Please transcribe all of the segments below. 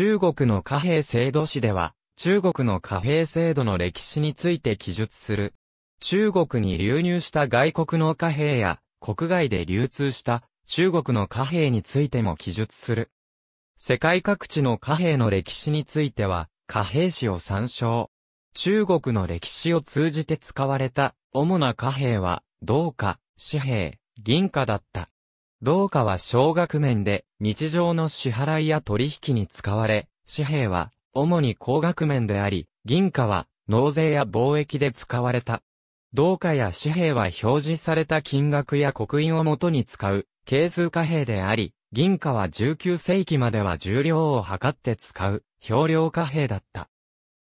中国の貨幣制度史では、中国の貨幣制度の歴史について記述する。中国に流入した外国の貨幣や、国外で流通した中国の貨幣についても記述する。世界各地の貨幣の歴史については、貨幣史を参照。中国の歴史を通じて使われた主な貨幣は、銅貨、紙幣、銀貨だった。同貨は小額面で日常の支払いや取引に使われ、紙幣は主に高額面であり、銀貨は納税や貿易で使われた。同貨や紙幣は表示された金額や刻印をもとに使う、係数貨幣であり、銀貨は19世紀までは重量を測って使う、表量貨幣だった。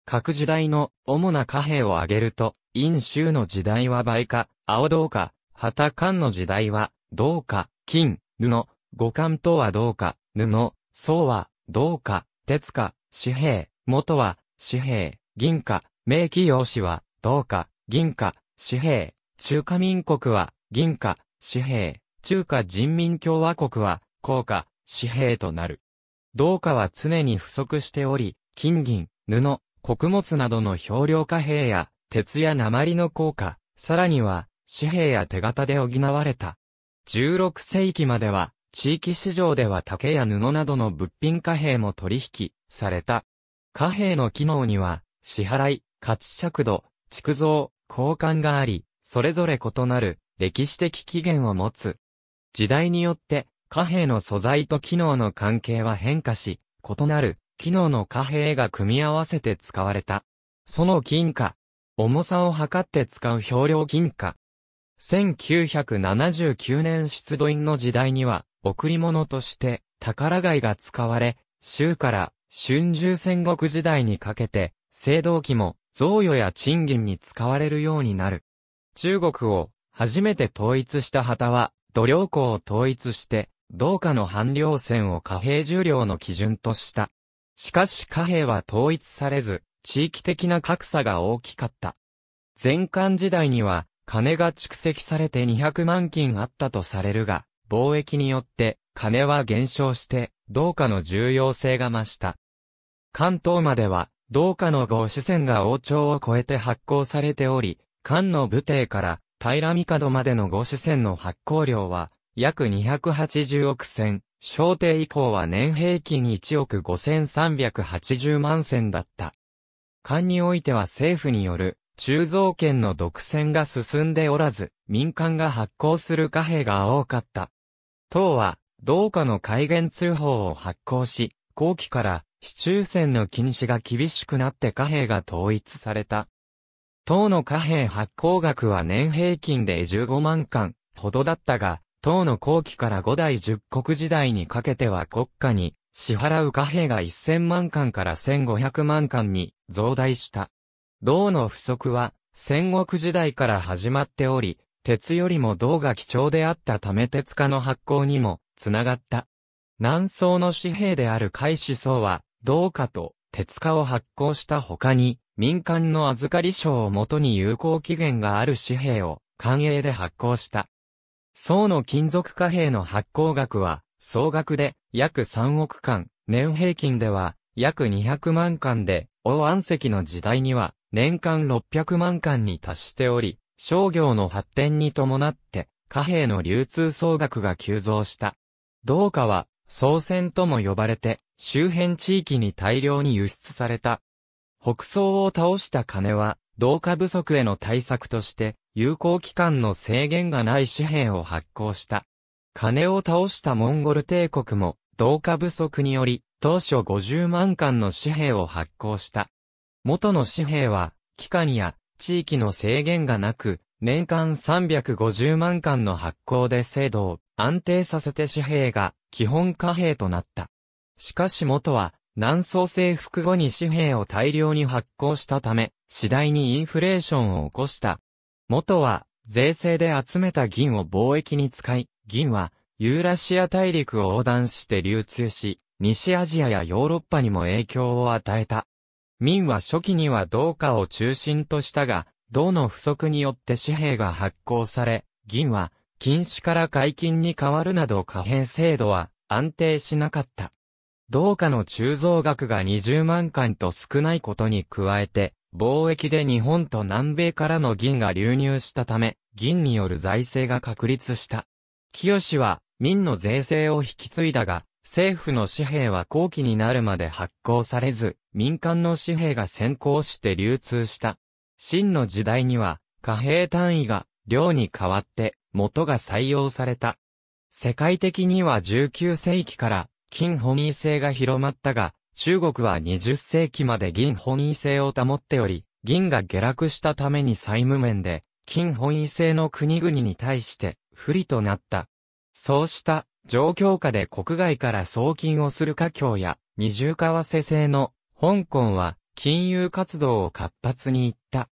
各時代の主な貨幣を挙げると、陰州の時代は倍貨、青銅貨、旗艦の時代は銅貨、金、布、五冠とは銅か、布、層は銅か、鉄貨、紙幣、元は紙幣、銀貨、名器用紙は銅か、銀貨、紙幣、中華民国は銀貨、紙幣、中華人民共和国は硬貨、紙幣となる。銅貨は常に不足しており、金銀、布、穀物などの漂量貨幣や、鉄や鉛の硬貨、さらには、紙幣や手形で補われた16世紀までは、地域市場では竹や布などの物品貨幣も取引された。貨幣の機能には、支払い、価値尺度、築造、交換があり、それぞれ異なる歴史的起源を持つ。時代によって、貨幣の素材と機能の関係は変化し、異なる機能の貨幣が組み合わせて使われた。その金貨、重さを測って使う氷量金貨、1979年出土院の時代には、贈り物として宝貝が使われ、州から春秋戦国時代にかけて、青銅器も贈与や賃金に使われるようになる。中国を初めて統一した旗は、土領港を統一して、銅貨の半量線を貨幣重量の基準とした。しかし貨幣は統一されず、地域的な格差が大きかった。前漢時代には、金が蓄積されて200万金あったとされるが、貿易によって金は減少して、銅貨の重要性が増した。関東までは、銅貨の合主戦が王朝を超えて発行されており、関の武帝から平帝までの合主戦の発行量は、約280億銭、小帝以降は年平均1億5380万銭だった。関においては政府による鋳造権の独占が進んでおらず、民間が発行する貨幣が多かった。党は、同下の戒厳通報を発行し、後期から、市中線の禁止が厳しくなって貨幣が統一された。党の貨幣発行額は年平均で15万貫ほどだったが、党の後期から5代10国時代にかけては国家に支払う貨幣が1000万貫から1500万貫に増大した。銅の不足は、戦国時代から始まっており、鉄よりも銅が貴重であったため鉄化の発行にも、つながった。南宋の紙幣である海思想は、銅貨と鉄貨を発行した他に、民間の預かり証をもとに有効期限がある紙幣を、官営で発行した。宋の金属貨幣の発行額は、総額で約3億貫、年平均では約200万貫で、王安石の時代には年間600万巻に達しており、商業の発展に伴って、貨幣の流通総額が急増した。同貨は、総船とも呼ばれて、周辺地域に大量に輸出された。北宋を倒した金は、同化不足への対策として、有効期間の制限がない紙幣を発行した。金を倒したモンゴル帝国も、同化不足により、当初50万巻の紙幣を発行した。元の紙幣は、期間や地域の制限がなく、年間350万巻の発行で制度を安定させて紙幣が基本貨幣となった。しかし元は南宋征服後に紙幣を大量に発行したため、次第にインフレーションを起こした。元は税制で集めた銀を貿易に使い、銀はユーラシア大陸を横断して流通し、西アジアやヨーロッパにも影響を与えた。民は初期には銅貨を中心としたが、銅の不足によって紙幣が発行され、銀は禁止から解禁に変わるなど貨幣制度は安定しなかった。銅貨の鋳造額が20万貫と少ないことに加えて、貿易で日本と南米からの銀が流入したため、銀による財政が確立した。清は、民の税制を引き継いだが、政府の紙幣は後期になるまで発行されず、民間の紙幣が先行して流通した。秦の時代には、貨幣単位が、量に変わって、元が採用された。世界的には19世紀から、金本位制が広まったが、中国は20世紀まで銀本位制を保っており、銀が下落したために債務面で、金本位制の国々に対して不利となった。そうした状況下で国外から送金をする家境や二重為替制の香港は金融活動を活発に行った。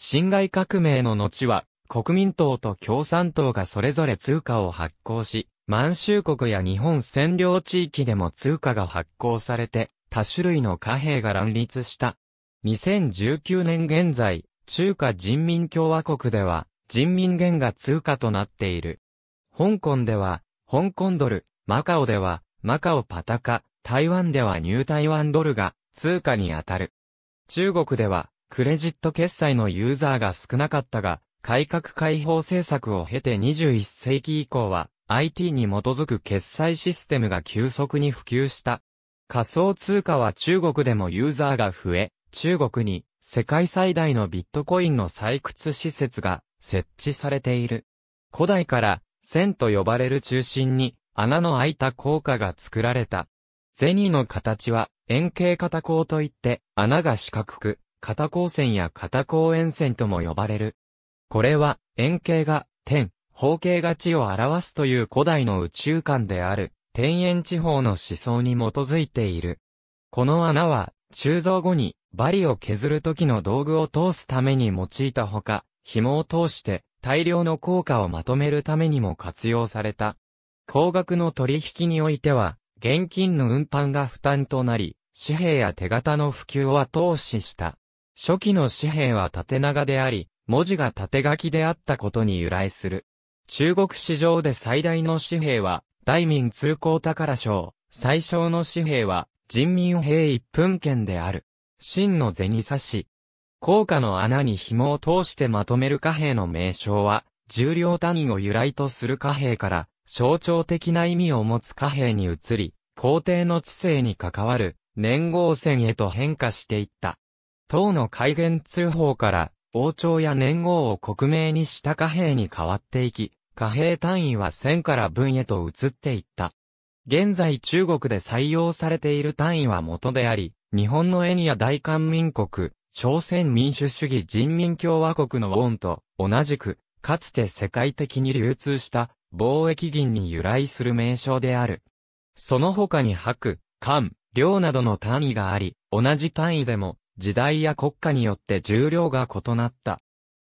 辛亥革命の後は、国民党と共産党がそれぞれ通貨を発行し、満州国や日本占領地域でも通貨が発行されて、多種類の貨幣が乱立した。2019年現在、中華人民共和国では、人民元が通貨となっている。香港では、香港ドル、マカオでは、マカオパタカ、台湾ではニュータイワンドルが通貨にあたる。中国では、クレジット決済のユーザーが少なかったが、改革開放政策を経て21世紀以降は、IT に基づく決済システムが急速に普及した。仮想通貨は中国でもユーザーが増え、中国に世界最大のビットコインの採掘施設が設置されている。古代から線と呼ばれる中心に穴の開いた硬貨が作られた。銭の形は円形片鋼といって、穴が四角く、片鋼線や片鋼円線とも呼ばれる。これは、円形が天、方形が地を表すという古代の宇宙観である、天円地方の思想に基づいている。この穴は、鋳造後に、バリを削る時の道具を通すために用いたほか、紐を通して、大量の効果をまとめるためにも活用された。高額の取引においては、現金の運搬が負担となり、紙幣や手形の普及を後押しした。初期の紙幣は縦長であり、文字が縦書きであったことに由来する。中国史上で最大の紙幣は、大民通行宝賞。最小の紙幣は、人民兵一分券である。真の銭差し。硬貨の穴に紐を通してまとめる貨幣の名称は、重量単位を由来とする貨幣から、象徴的な意味を持つ貨幣に移り、皇帝の知性に関わる年号線へと変化していった。唐の改元通報から王朝や年号を国名にした貨幣に変わっていき、貨幣単位は線から文へと移っていった。現在中国で採用されている単位は元であり、日本のエニア大韓民国、朝鮮民主主義人民共和国のウォンと同じく、かつて世界的に流通した貿易銀に由来する名称である。その他に白、韓、量などの単位があり、同じ単位でも、時代や国家によって重量が異なった。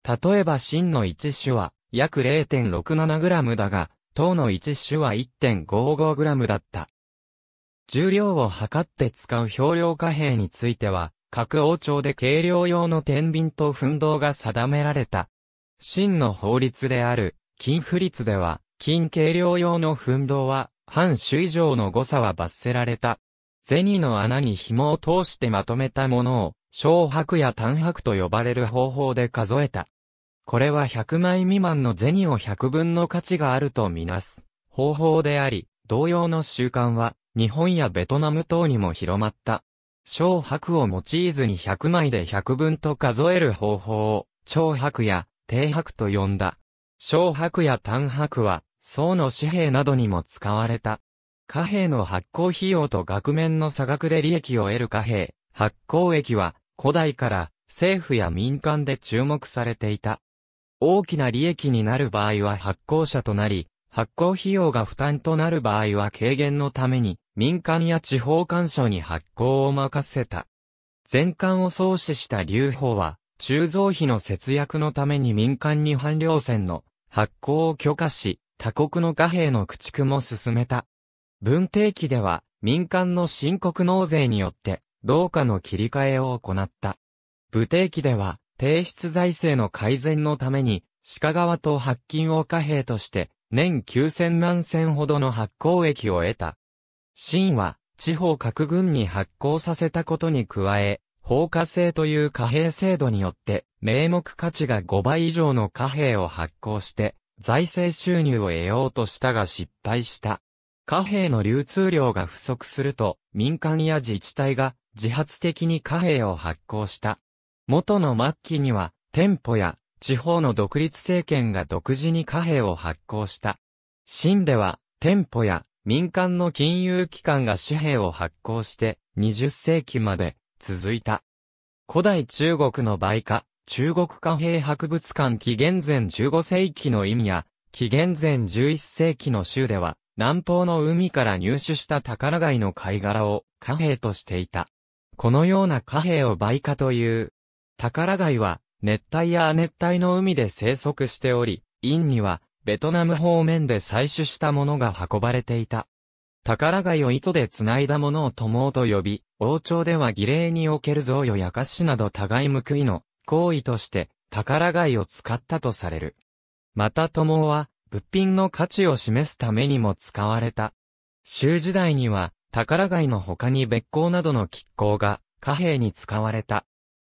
例えば真の一種は、約 0.67g だが、糖の一種は 1.55g だった。重量を測って使う氷量貨幣については、各王朝で軽量用の天秤と奮闘が定められた。真の法律である、金不律では、金軽量用の奮闘は、半種以上の誤差は罰せられた。銭の穴に紐を通してまとめたものを、小白や短白と呼ばれる方法で数えた。これは100枚未満の銭を100分の価値があるとみなす方法であり、同様の習慣は、日本やベトナム等にも広まった。小白を用いずに100枚で100分と数える方法を、長白や低白と呼んだ。小白や短白は、宋の紙幣などにも使われた。貨幣の発行費用と額面の差額で利益を得る貨幣、発行益は古代から政府や民間で注目されていた。大きな利益になる場合は発行者となり、発行費用が負担となる場合は軽減のために民間や地方官庁に発行を任せた。全館を創始した劉邦は、鋳造費の節約のために民間に半量船の発行を許可し、他国の貨幣の駆逐も進めた。文帝期では民間の申告納税によって同化の切り替えを行った。武帝期では提出財政の改善のために鹿川と白金を貨幣として年9000万銭ほどの発行益を得た。秦は地方各軍に発行させたことに加え、放火制という貨幣制度によって、名目価値が5倍以上の貨幣を発行して、財政収入を得ようとしたが失敗した。貨幣の流通量が不足すると、民間や自治体が自発的に貨幣を発行した。元の末期には、店舗や地方の独立政権が独自に貨幣を発行した。新では、店舗や民間の金融機関が紙幣を発行して20世紀まで続いた。古代中国の売価、中国貨幣博物館紀元前15世紀の意味や紀元前11世紀の州では南方の海から入手した宝貝の貝殻を貨幣としていた。このような貨幣を売価という。宝貝は熱帯や亜熱帯の海で生息しており、陰にはベトナム方面で採取したものが運ばれていた。宝貝を糸で繋いだものを友と呼び、王朝では儀礼における贈与や菓子など互い報いの行為として宝貝を使ったとされる。また友は物品の価値を示すためにも使われた。州時代には、宝貝の他に別行などの亀甲が貨幣に使われた。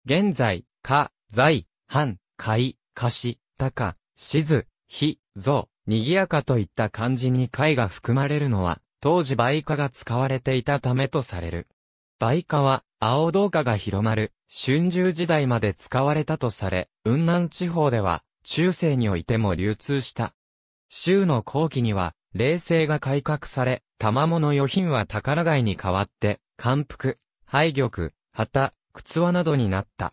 現在、貨、財、藩、貝、貸、高、静、非、像、賑やかといった漢字に貝が含まれるのは、当時梅花が使われていたためとされる。梅花は、青銅貨が広まる、春秋時代まで使われたとされ、雲南地方では、中世においても流通した。州の後期には、冷静が改革され、賜物余品は宝貝に代わって、漢服、廃玉、旗、靴輪などになった。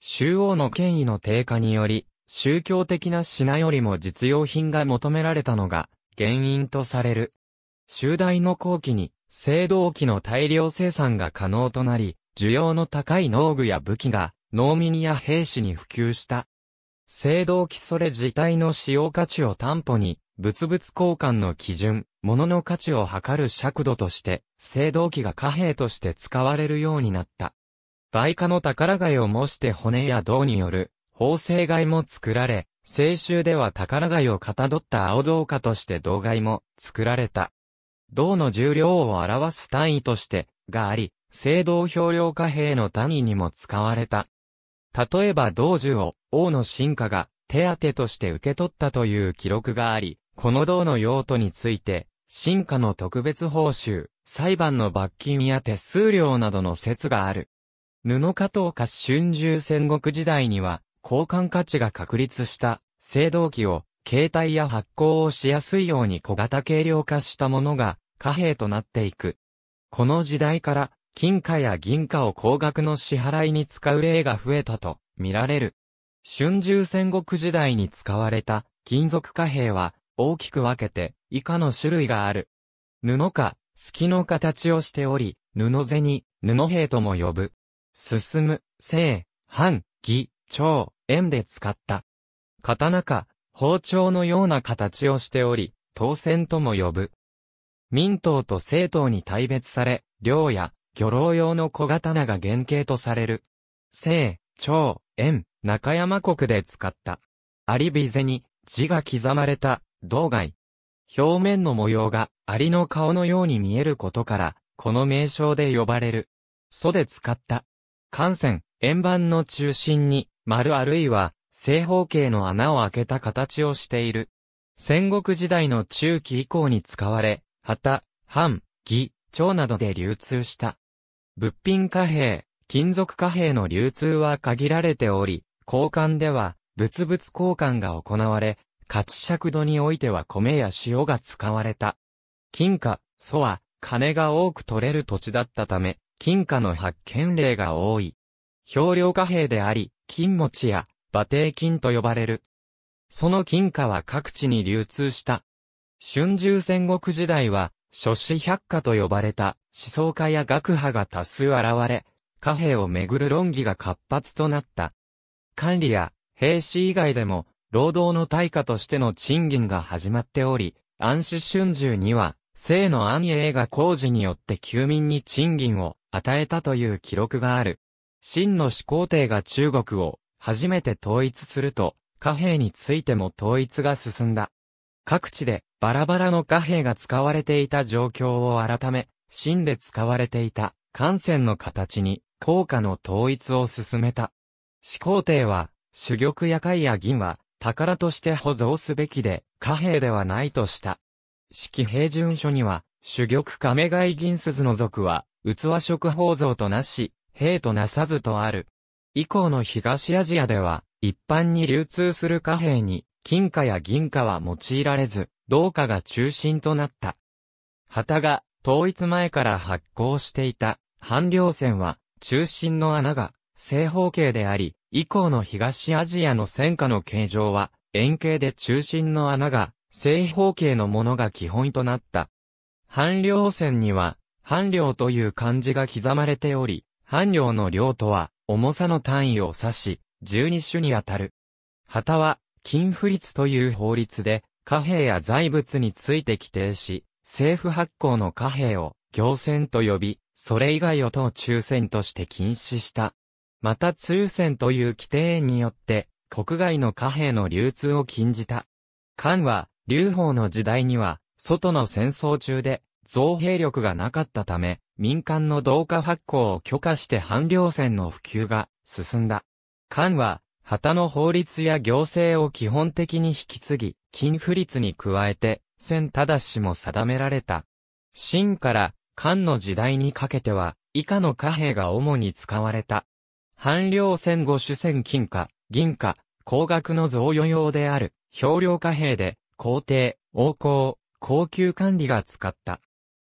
州王の権威の低下により、宗教的な品よりも実用品が求められたのが、原因とされる。州大の後期に、青銅器の大量生産が可能となり、需要の高い農具や武器が、農民や兵士に普及した。制動機それ自体の使用価値を担保に、物々交換の基準、物の価値を測る尺度として、制動機が貨幣として使われるようになった。売価の宝貝を模して骨や銅による、縫製貝も作られ、青州では宝貝をかたどった青銅貨として銅貝も作られた。銅の重量を表す単位として、があり、青銅表量貨幣の単位にも使われた。例えば道樹を王の進化が手当として受け取ったという記録があり、この銅の用途について、進化の特別報酬、裁判の罰金や手数料などの説がある。布加藤家春秋戦国時代には、交換価値が確立した青銅器を、携帯や発行をしやすいように小型軽量化したものが貨幣となっていく。この時代から金貨や銀貨を高額の支払いに使う例が増えたと見られる。春秋戦国時代に使われた金属貨幣は大きく分けて以下の種類がある。布か、隙の形をしており、布銭、布幣とも呼ぶ。進む、正、半、義、長、円で使った。刀か、包丁のような形をしており、当選とも呼ぶ。民党と政党に大別され、量や漁労用の小刀が原型とされる。清、長、円、中山国で使った。アリビゼに字が刻まれた道外。表面の模様がアリの顔のように見えることから、この名称で呼ばれる。素で使った。幹線、円盤の中心に丸あるいは正方形の穴を開けた形をしている。戦国時代の中期以降に使われ、旗、藩、義、蝶などで流通した。物品貨幣、金属貨幣の流通は限られており、交換では、物々交換が行われ、値尺度においては米や塩が使われた。金貨、祖は、金が多く取れる土地だったため、金貨の発見例が多い。氷量貨幣であり、金持ちや、馬蹄金と呼ばれる。その金貨は各地に流通した。春秋戦国時代は、諸子百科と呼ばれた思想家や学派が多数現れ、貨幣をめぐる論議が活発となった。管理や兵士以外でも、労働の対価としての賃金が始まっており、安史春秋には、生の安永が工事によって休民に賃金を与えたという記録がある。真の始皇帝が中国を初めて統一すると、貨幣についても統一が進んだ。各地でバラバラの貨幣が使われていた状況を改め、真で使われていた艦船の形に効果の統一を進めた。始皇帝は、主玉や貝や銀は宝として保存すべきで、貨幣ではないとした。式平準書には、主玉亀貝銀鈴の族は、器食宝蔵となし、兵となさずとある。以降の東アジアでは、一般に流通する貨幣に、金貨や銀貨は用いられず、銅貨が中心となった。旗が統一前から発行していた半量線は中心の穴が正方形であり、以降の東アジアの戦火の形状は円形で中心の穴が正方形のものが基本となった。半量線には、半量という漢字が刻まれており、半量の量とは重さの単位を指し、12種にあたる。旗は金不律という法律で、貨幣や財物について規定し、政府発行の貨幣を行船と呼び、それ以外を等抽選として禁止した。また通船という規定によって、国外の貨幣の流通を禁じた。漢は、劉邦の時代には、外の戦争中で、造幣力がなかったため、民間の同化発行を許可して半量船の普及が進んだ。漢は、旗の法律や行政を基本的に引き継ぎ、金不律に加えて、千だ氏も定められた。秦から漢の時代にかけては、以下の貨幣が主に使われた。半量戦五主戦金貨、銀貨、高額の贈与用である、表量貨幣で、皇帝、王公、高級管理が使った。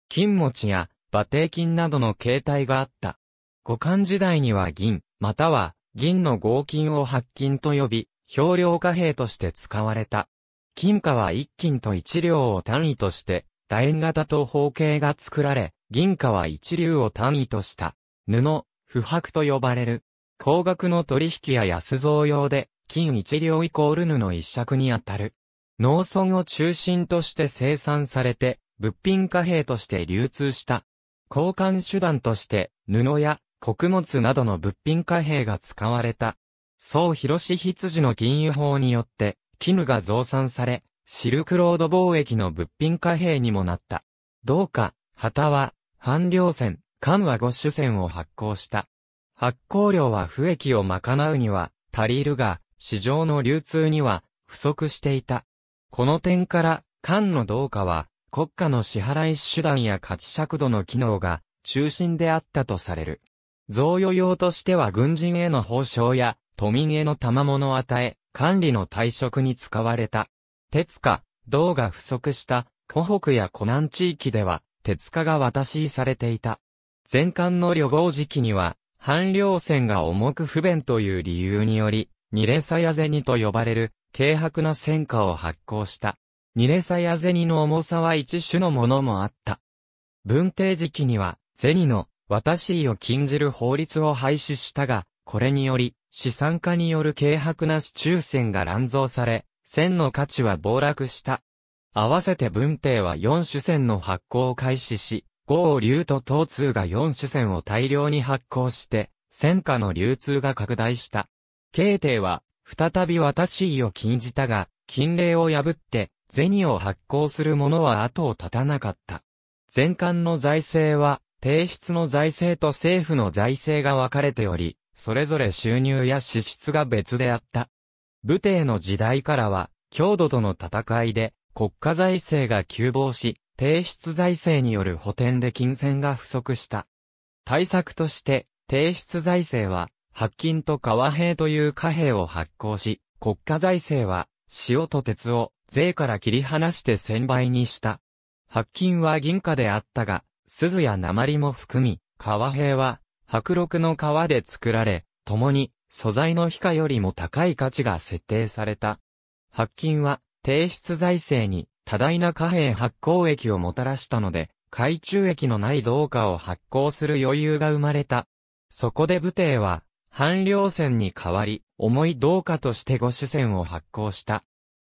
金持ちや、馬蹄金などの形態があった。五漢時代には銀、または銀の合金を白金と呼び、表量貨幣として使われた。金貨は一金と一両を単位として、楕円型と方形が作られ、銀貨は一流を単位とした。布、不白と呼ばれる。高額の取引や安造用で、金一両イコール布一尺にあたる。農村を中心として生産されて、物品貨幣として流通した。交換手段として、布や穀物などの物品貨幣が使われた。総広し羊の銀融法によって、絹が増産され、シルクロード貿易の物品貨幣にもなった。銅貨、旗は、半量船、カは五種船を発行した。発行量は不益を賄うには、足りるが、市場の流通には、不足していた。この点から、艦の銅貨は、国家の支払い手段や価値尺度の機能が、中心であったとされる。贈与用としては軍人への報奨や、都民への賜物を与え、管理の退職に使われた。鉄火、銅が不足した、湖北や湖南地域では、鉄火が渡しされていた。前漢の旅行時期には、半量船が重く不便という理由により、二ヤゼニと呼ばれる、軽薄な戦火を発行した。二ヤゼニの重さは一種のものもあった。文帝時期には、ゼニの私意を禁じる法律を廃止したが、これにより、資産家による軽薄な市中線が乱造され、線の価値は暴落した。合わせて文帝は四主線の発行を開始し、豪流と東通が四主線を大量に発行して、戦火の流通が拡大した。慶帝は、再び私意を禁じたが、禁令を破って、銭を発行する者は後を絶たなかった。前館の財政は、提出の財政と政府の財政が分かれており、それぞれ収入や支出が別であった。武帝の時代からは、強度との戦いで、国家財政が急防し、提出財政による補填で金銭が不足した。対策として、提出財政は、白金と革幣という貨幣を発行し、国家財政は、塩と鉄を税から切り離して1000倍にした。白金は銀貨であったが、鈴や鉛も含み、革兵は、白録の革で作られ、共に、素材の皮下よりも高い価値が設定された。白金は、提出財政に、多大な貨幣発行益をもたらしたので、海中益のない銅貨を発行する余裕が生まれた。そこで武帝は、半両船に代わり、重い銅貨として五種船を発行した。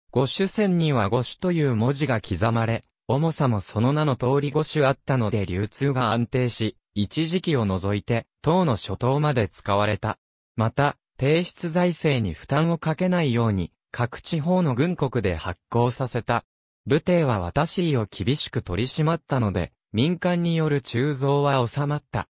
五種船には五種という文字が刻まれ、重さもその名の通り5種あったので流通が安定し、一時期を除いて、党の初頭まで使われた。また、提出財政に負担をかけないように、各地方の軍国で発行させた。武帝は私を厳しく取り締まったので、民間による鋳造は収まった。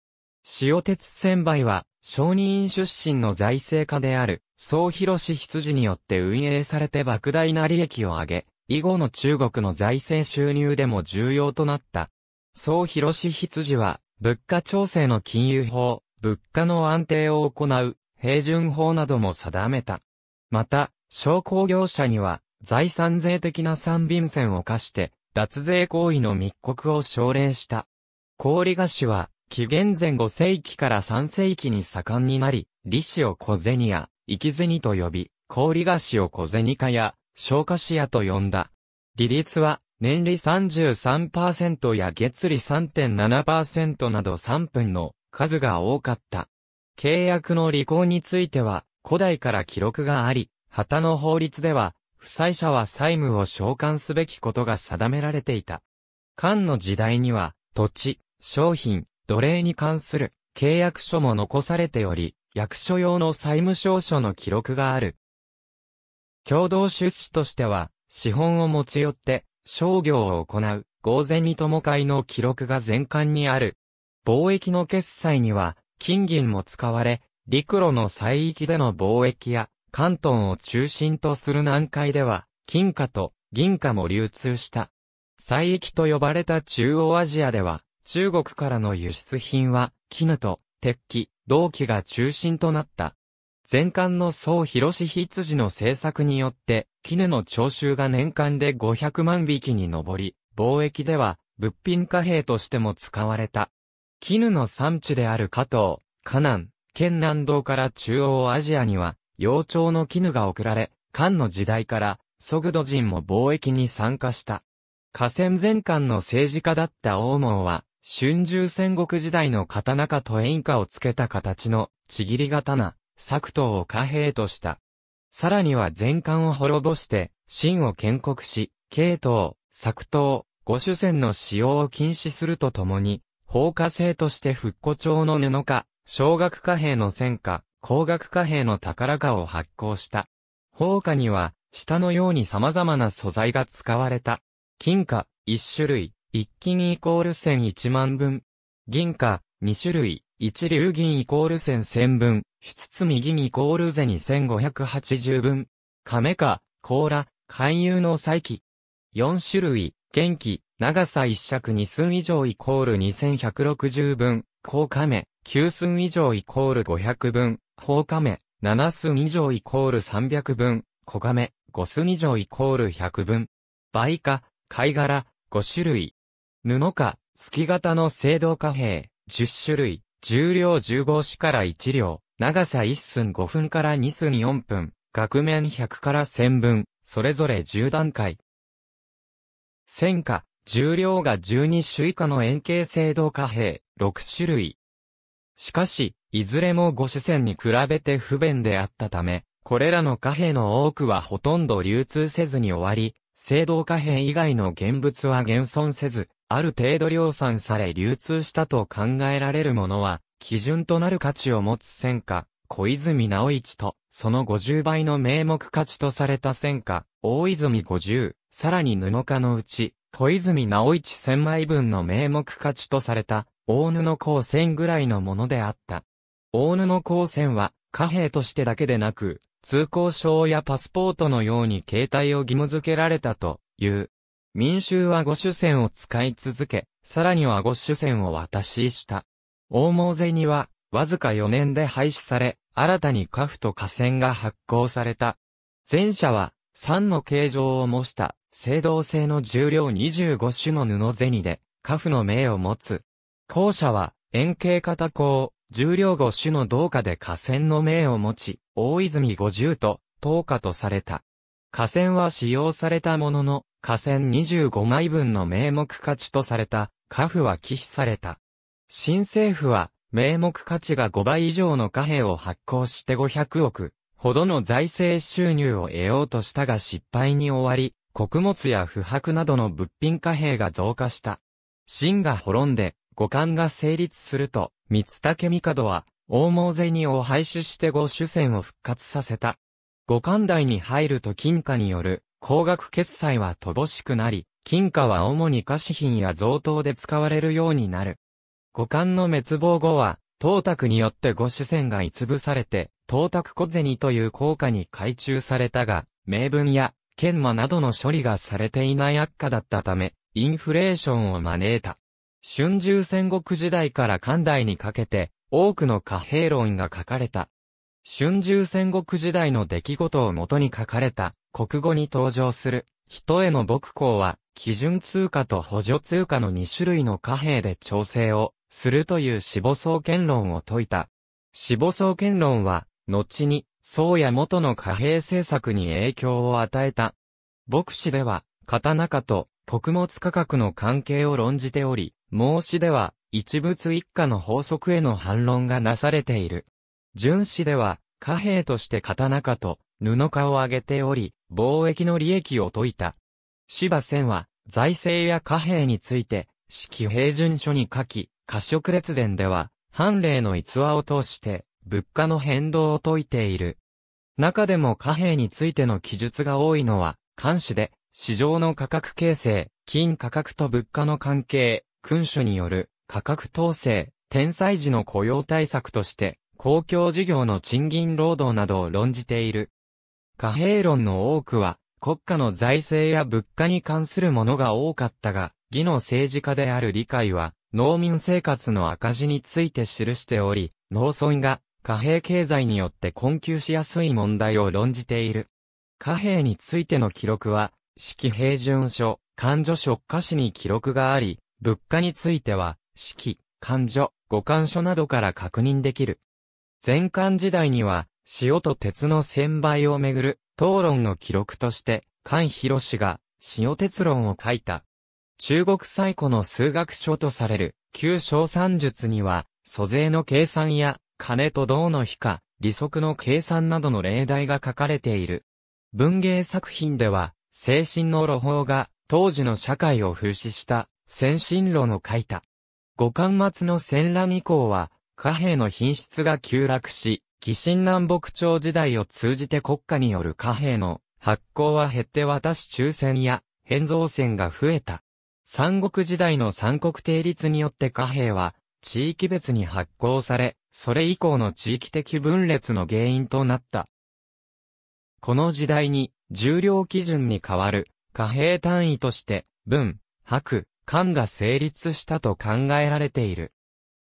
塩鉄船売は、商人出身の財政家である、総広志羊によって運営されて莫大な利益を上げ、以後の中国の財政収入でも重要となった。総広志羊は、物価調整の金融法、物価の安定を行う、平準法なども定めた。また、商工業者には、財産税的な三便線を課して、脱税行為の密告を奨励した。氷菓子は、紀元前5世紀から3世紀に盛んになり、利子を小銭や、生き銭と呼び、氷菓子を小銭化や、消化視野と呼んだ。利率は、年利33%や月利3.7%など3分の数が多かった。契約の履行については、古代から記録があり、旗の法律では、負債者は債務を償還すべきことが定められていた。漢の時代には、土地、商品、奴隷に関する契約書も残されており、役所用の債務証書の記録がある。共同出資としては、資本を持ち寄って、商業を行う、合前に友会の記録が全館にある。貿易の決済には、金銀も使われ、陸路の海域での貿易や、関東を中心とする南海では、金貨と銀貨も流通した。西域と呼ばれた中央アジアでは、中国からの輸出品は、絹と鉄器、銅器が中心となった。前巻の総広志羊の政策によって、絹の徴収が年間で500万匹に上り、貿易では物品貨幣としても使われた。絹の産地である加藤、河南、県南道から中央アジアには、洋鳥の絹が送られ、漢の時代から、速度人も貿易に参加した。河川前漢の政治家だった王門は、春秋戦国時代の刀かと縁歌をつけた形の、ちぎり刀、作党を貨幣とした。さらには全漢を滅ぼして、秦を建国し、系統、作東、五種線の使用を禁止するとともに、放火制として復古調の布か、小学貨幣の戦貨、高額貨幣の宝貨を発行した。放火には、下のように様々な素材が使われた。金貨、1種類、気金イコール1001万分。銀貨、2種類、一流銀イコール千千分、つつ右イコールゼ銭千五百八十分。亀か、甲羅、勧誘の再起。四種類、元気、長さ一尺二寸以上イコール二千百六十分、甲亀、九寸以上イコール五百分、法亀、七寸以上イコール三百分、小亀、五寸以上イコール百分。倍か、貝殻、五種類。布か、月型の青銅貨幣、十種類。重量15子から1両、長さ1寸5分から2寸4分、額面100から1000分、それぞれ10段階。線下、重量が12種以下の円形制度貨幣、6種類。しかし、いずれも5種線に比べて不便であったため、これらの貨幣の多くはほとんど流通せずに終わり、制度貨幣以外の現物は現存せず、ある程度量産され流通したと考えられるものは、基準となる価値を持つ戦果、小泉直一と、その50倍の名目価値とされた戦果、大泉50、さらに布化のうち、小泉直一1000枚分の名目価値とされた、大布光線ぐらいのものであった。大布光線は、貨幣としてだけでなく、通行証やパスポートのように携帯を義務付けられたという民衆は五種線を使い続け、さらには五種線を渡しした。大毛銭は、わずか4年で廃止され、新たに家父と河川が発行された。前者は、3の形状を模した、青銅製の重量25種の布銭で、家父の銘を持つ。後者は、円形型鋼、重量5種の銅貨で河川の銘を持ち、大泉50と、等価とされた。河川は使用されたものの、河川25枚分の名目価値とされた、家父は寄避された。新政府は、名目価値が5倍以上の貨幣を発行して500億ほどの財政収入を得ようとしたが失敗に終わり、穀物や腐白などの物品貨幣が増加した。真が滅んで、五感が成立すると、三つ武帝は、大毛銭を廃止して五主戦を復活させた。五感代に入ると金貨による高額決済は乏しくなり、金貨は主に貸品や贈答で使われるようになる。五冠の滅亡後は、東卓によって五主戦が潰されて、東卓小銭という効果に改鋳されたが、名分や研磨などの処理がされていない悪化だったため、インフレーションを招いた。春秋戦国時代から漢代にかけて、多くの貨幣論が書かれた。春秋戦国時代の出来事をもとに書かれた、国語に登場する、人への僕項は、基準通貨と補助通貨の2種類の貨幣で調整をするという死母総権論を説いた。死母総権論は、後に、宋や元の貨幣政策に影響を与えた。牧師では、刀価と穀物価格の関係を論じており、孟子では、一物一家の法則への反論がなされている。純子では、貨幣として刀価と布価を挙げており、貿易の利益を説いた。芝仙は、財政や貨幣について、四季平準書に書き、褐色列伝では、判例の逸話を通して、物価の変動を説いている。中でも貨幣についての記述が多いのは、監視で、市場の価格形成、金価格と物価の関係、君主による価格統制、天災時の雇用対策として、公共事業の賃金労働などを論じている。貨幣論の多くは、国家の財政や物価に関するものが多かったが、義の政治家である理解は、農民生活の赤字について記しており、農村が貨幣経済によって困窮しやすい問題を論じている。貨幣についての記録は、四季平準書、勘書書貨誌に記録があり、物価については、四季、勘助、五勘書などから確認できる。前漢時代には、塩と鉄の専売をめぐる討論の記録として、菅博氏が塩鉄論を書いた。中国最古の数学書とされる旧小算術には、租税の計算や金と銅の比価、利息の計算などの例題が書かれている。文芸作品では、精神の露法が当時の社会を風刺した先進論を書いた。五巻末の戦乱以降は、貨幣の品質が急落し、紀神南北朝時代を通じて国家による貨幣の発行は減って渡し抽選や変造船が増えた。三国時代の三国定律によって貨幣は地域別に発行され、それ以降の地域的分裂の原因となった。この時代に重量基準に変わる貨幣単位として文、白、漢が成立したと考えられている。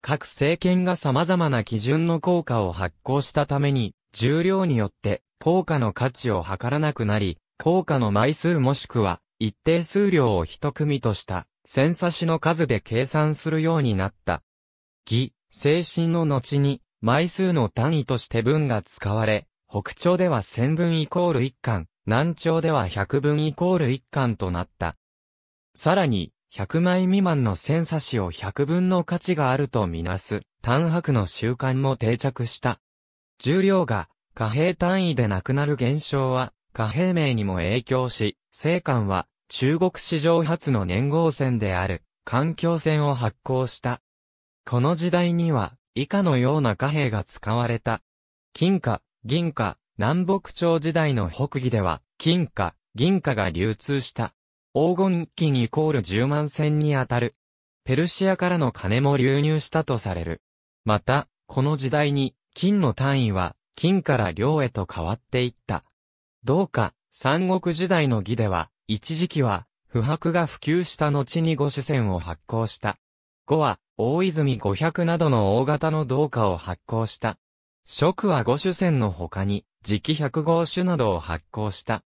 各政権が様々な基準の効果を発行したために、重量によって効果の価値を測らなくなり、効果の枚数もしくは一定数量を一組とした千差しの数で計算するようになった。義、精神の後に枚数の単位として分が使われ、北朝では千分イコール一貫、南朝では百分イコール一貫となった。さらに、100枚未満の千差しを100分の価値があるとみなす、単白の習慣も定着した。重量が貨幣単位でなくなる現象は貨幣名にも影響し、青函は中国史上初の年号線である環境線を発行した。この時代には以下のような貨幣が使われた。金貨、銀貨、南北朝時代の北義では金貨、銀貨が流通した。黄金期にイコール十万銭にあたる。ペルシアからの金も流入したとされる。また、この時代に、金の単位は、金から量へと変わっていった。どうか、三国時代の儀では、一時期は、不白が普及した後に五種銭を発行した。五は、大泉五百などの大型の銅貨を発行した。食は五種銭の他に、磁気百号種などを発行した。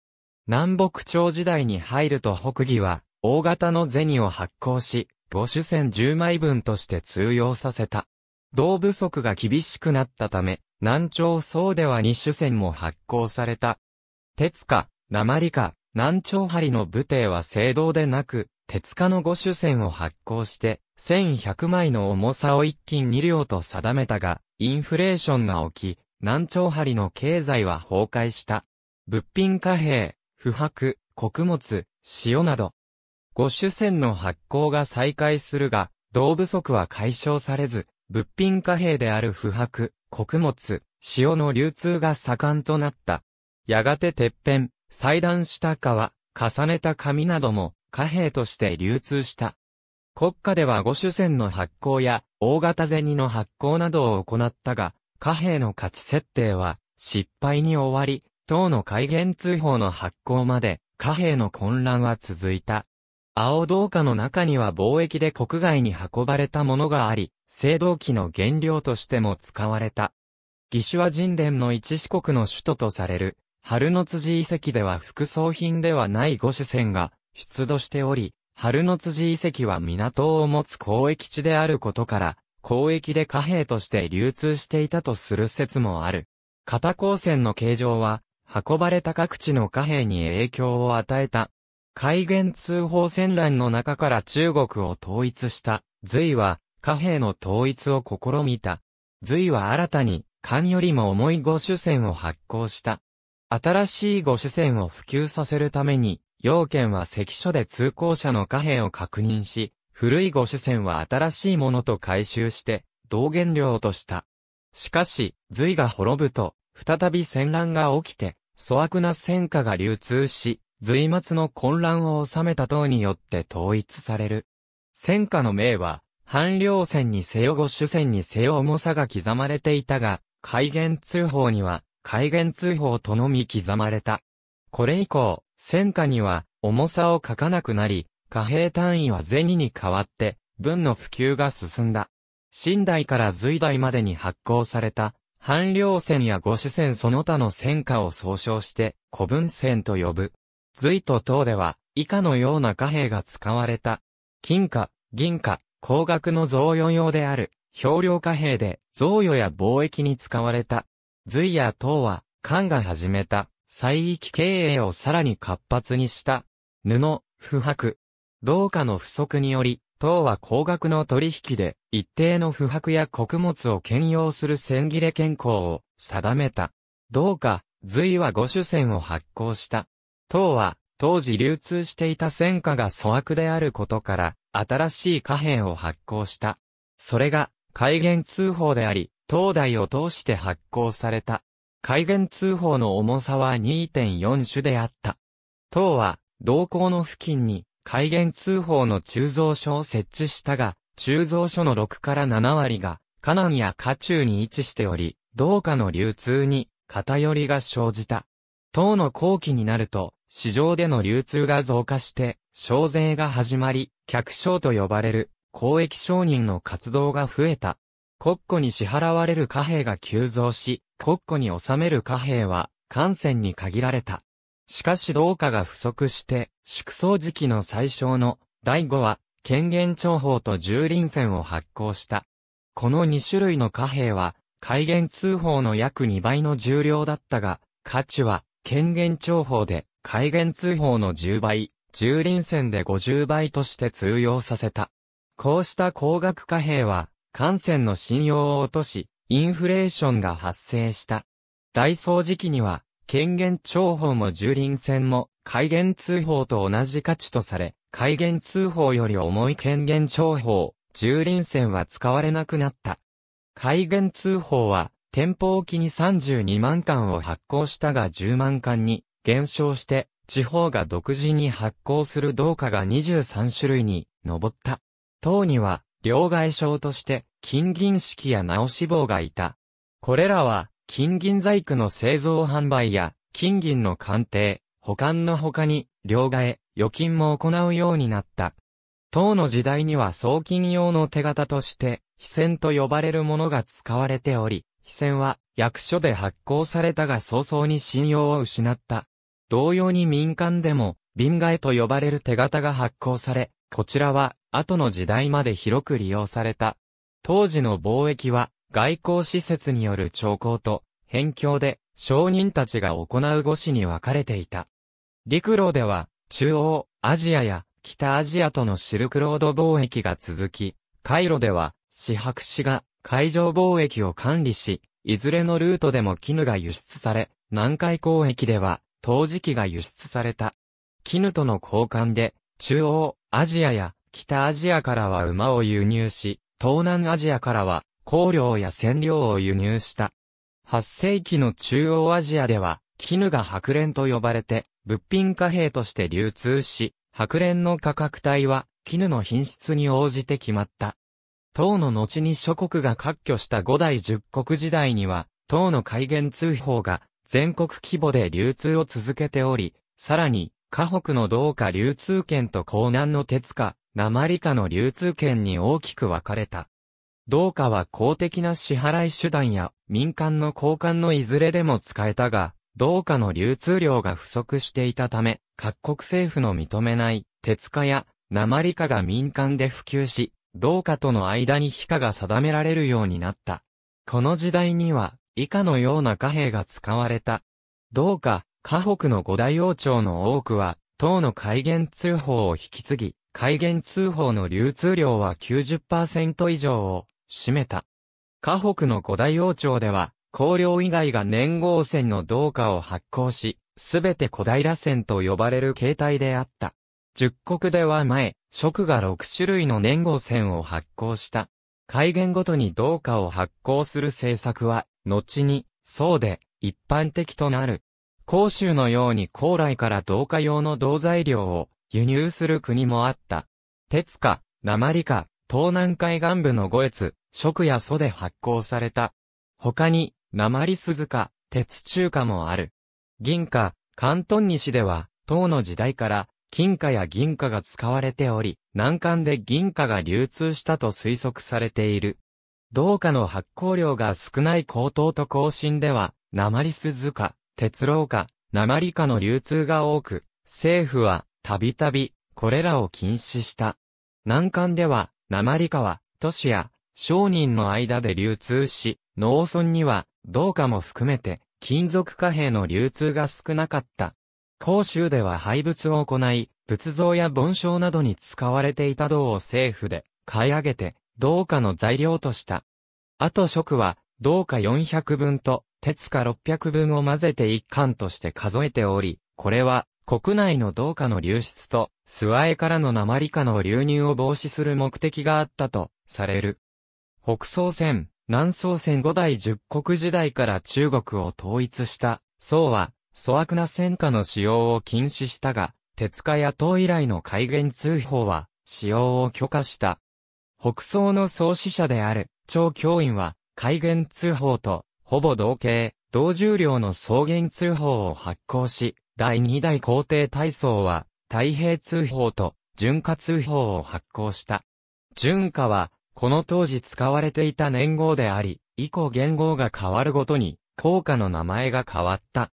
南北朝時代に入ると北魏は、大型の銭を発行し、五種銭10枚分として通用させた。銅不足が厳しくなったため、南朝宋では二種銭も発行された。鉄か、鉛か、南朝張の武帝は正道でなく、鉄化の五種銭を発行して、1100枚の重さを一斤二両と定めたが、インフレーションが起き、南朝張の経済は崩壊した。物品貨幣、不白、穀物、塩など。五種線の発行が再開するが、同不足は解消されず、物品貨幣である不白、穀物、塩の流通が盛んとなった。やがててっぺん、裁断した川、重ねた紙なども貨幣として流通した。国家では五種線の発行や大型銭の発行などを行ったが、貨幣の価値設定は失敗に終わり、党の戒厳通報の発行まで、貨幣の混乱は続いた。青銅貨の中には貿易で国外に運ばれたものがあり、青銅器の原料としても使われた。義手は神殿の一四国の首都とされる、春の辻遺跡では副葬品ではない五種船が出土しており、春の辻遺跡は港を持つ交易地であることから、交易で貨幣として流通していたとする説もある。片光線の形状は、運ばれた各地の貨幣に影響を与えた。海原通報戦乱の中から中国を統一した隋は貨幣の統一を試みた。隋は新たに漢よりも重い五種船を発行した。新しい五種船を普及させるために、要件は関所で通行者の貨幣を確認し、古い五種船は新しいものと回収して、同原料とした。しかし、隋が滅ぶと、再び戦乱が起きて、粗悪な戦火が流通し、随末の混乱を収めた党によって統一される。戦火の名は、半量戦にせよ五主戦にせよ重さが刻まれていたが、戒厳通報には、戒厳通報とのみ刻まれた。これ以降、戦火には、重さを書かなくなり、貨幣単位は銭に変わって、文の普及が進んだ。新代から隋代までに発行された、半両線や五種線その他の線下を総称して、古文線と呼ぶ。隋と唐では、以下のような貨幣が使われた。金貨、銀貨、高額の贈与用である、表量貨幣で、贈与や貿易に使われた。隋や唐は、漢が始めた、西域経営をさらに活発にした。布、不白。同化の不足により、等は高額の取引で、一定の不白や穀物を兼用する千切れ健康を定めた。どうか、隋は五種銭を発行した。等は、当時流通していた戦貨が粗悪であることから、新しい貨幣を発行した。それが、改元通報であり、東大を通して発行された。改元通報の重さは2.4種であった。等は、同行の付近に、戒厳通報の鋳造所を設置したが、鋳造所の6から7割が、カナンやカチュに位置しており、同化の流通に偏りが生じた。唐の後期になると、市場での流通が増加して、商税が始まり、客商と呼ばれる交易商人の活動が増えた。国庫に支払われる貨幣が急増し、国庫に納める貨幣は、艦船に限られた。しかし同化が不足して、縮層時期の最小の第5は、権限重法と重輪線を発行した。この2種類の貨幣は、改元通法の約2倍の重量だったが、価値は、権限重法で、改元通法の10倍、重輪線で50倍として通用させた。こうした高額貨幣は、感染の信用を落とし、インフレーションが発生した。大掃除期には、権限重宝も蹂躙戦も、戒厳通報と同じ価値とされ、戒厳通報より重い権限重宝、蹂躙戦は使われなくなった。戒厳通報は、店舗置きに32万巻を発行したが10万巻に減少して、地方が独自に発行する同価が23種類に上った。当には、両外省として、金銀式や直し棒がいた。これらは、金銀細工の製造販売や、金銀の鑑定、保管の他に、両替、預金も行うようになった。唐の時代には送金用の手形として、非線と呼ばれるものが使われており、非線は役所で発行されたが早々に信用を失った。同様に民間でも、瓶替えと呼ばれる手形が発行され、こちらは後の時代まで広く利用された。当時の貿易は外交施設による徴工と、辺境で、商人たちが行う護市に分かれていた。陸路では、中央、アジアや、北アジアとのシルクロード貿易が続き、海路では、四白市が、海上貿易を管理し、いずれのルートでも絹が輸出され、南海交易では、陶磁器が輸出された。絹との交換で、中央、アジアや、北アジアからは馬を輸入し、東南アジアからは、香料や染料を輸入した。8世紀の中央アジアでは、絹が白蓮と呼ばれて、物品貨幣として流通し、白蓮の価格帯は、絹の品質に応じて決まった。唐の後に諸国が割拠した五代十国時代には、唐の改元通報が全国規模で流通を続けており、さらに、河北の銅貨流通圏と江南の鉄貨、鉛貨の流通圏に大きく分かれた。同化は公的な支払い手段や民間の交換のいずれでも使えたが、同化の流通量が不足していたため、各国政府の認めない鉄化や鉛化が民間で普及し、同化との間に非化が定められるようになった。この時代には、以下のような貨幣が使われた。同化、河北の五大王朝の多くは、党の戒厳通報を引き継ぎ、戒厳通報の流通量は90%以上を占めた。河北の五大王朝では、公領以外が年号線の同化を発行し、すべて小平線と呼ばれる形態であった。十国では前、職が6種類の年号線を発行した。改元ごとに同化を発行する政策は、後に、そうで、一般的となる。甲州のように高麗から同化用の銅材料を輸入する国もあった。鉄か、鉛か、東南海岸部の五越、食や素で発行された。他に、鉛鈴か、鉄中華もある。銀貨、関東西では、唐の時代から、金貨や銀貨が使われており、南関で銀貨が流通したと推測されている。銅貨の発行量が少ない高等と更新では、鉛鈴か、鉄郎か、鉛貨の流通が多く、政府は、たびたび、これらを禁止した。南関では、鉛貨は、都市や商人の間で流通し、農村には、銅貨も含めて、金属貨幣の流通が少なかった。甲州では廃物を行い、仏像や盆章などに使われていた銅を政府で買い上げて、銅貨の材料とした。あと食は、銅貨400分と、鉄貨600分を混ぜて一貫として数えており、これは、国内の銅貨の流出と、スワエからの鉛化の流入を防止する目的があったと、される。北宋戦、南宋戦五代十国時代から中国を統一した、宋は、粗悪な戦火の使用を禁止したが、鉄火や党以来の戒厳通報は、使用を許可した。北宋の創始者である、張教員は、戒厳通報と、ほぼ同型、同重量の草原通報を発行し、第二代皇帝大宋は、太平通報と、潤化通報を発行した。潤化は、この当時使われていた年号であり、以降元号が変わるごとに、効果の名前が変わった。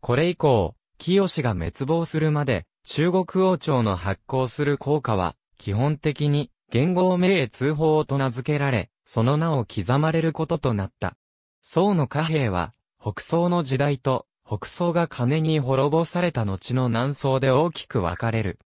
これ以降、清が滅亡するまで、中国王朝の発行する効果は、基本的に、元号名へ通報と名付けられ、その名を刻まれることとなった。宋の貨幣は、北宋の時代と、北宋が金に滅ぼされた後の南宋で大きく分かれる。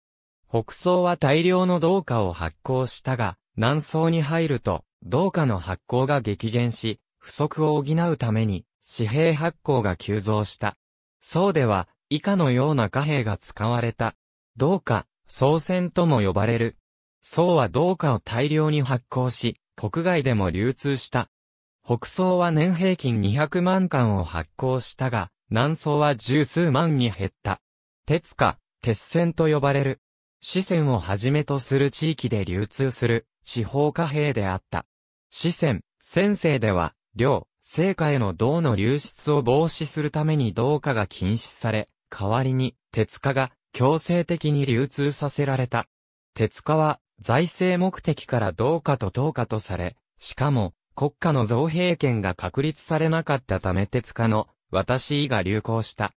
北宋は大量の銅貨を発行したが、南宋に入ると、銅貨の発行が激減し、不足を補うために、紙幣発行が急増した。宋では、以下のような貨幣が使われた。銅貨、宋銭とも呼ばれる。宋は銅貨を大量に発行し、国外でも流通した。北宋は年平均200万貫を発行したが、南宋は十数万に減った。鉄貨、鉄線と呼ばれる。四川をはじめとする地域で流通する地方貨幣であった。四川、先生では、領、成果への銅の流出を防止するために銅貨が禁止され、代わりに鉄貨が強制的に流通させられた。鉄貨は財政目的から銅貨と銅貨とされ、しかも国家の造幣権が確立されなかったため鉄貨の私意が流行した。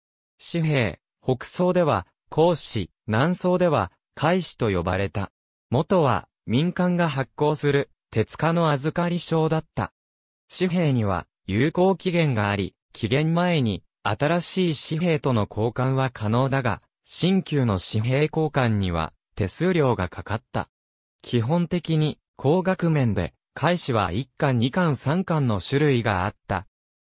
紙幣、北宋では、孔子、南宋では、海子と呼ばれた。元は、民間が発行する、鉄火の預かり証だった。紙幣には、有効期限があり、期限前に、新しい紙幣との交換は可能だが、新旧の紙幣交換には、手数料がかかった。基本的に、高額面で、開始は1巻2巻3巻の種類があった。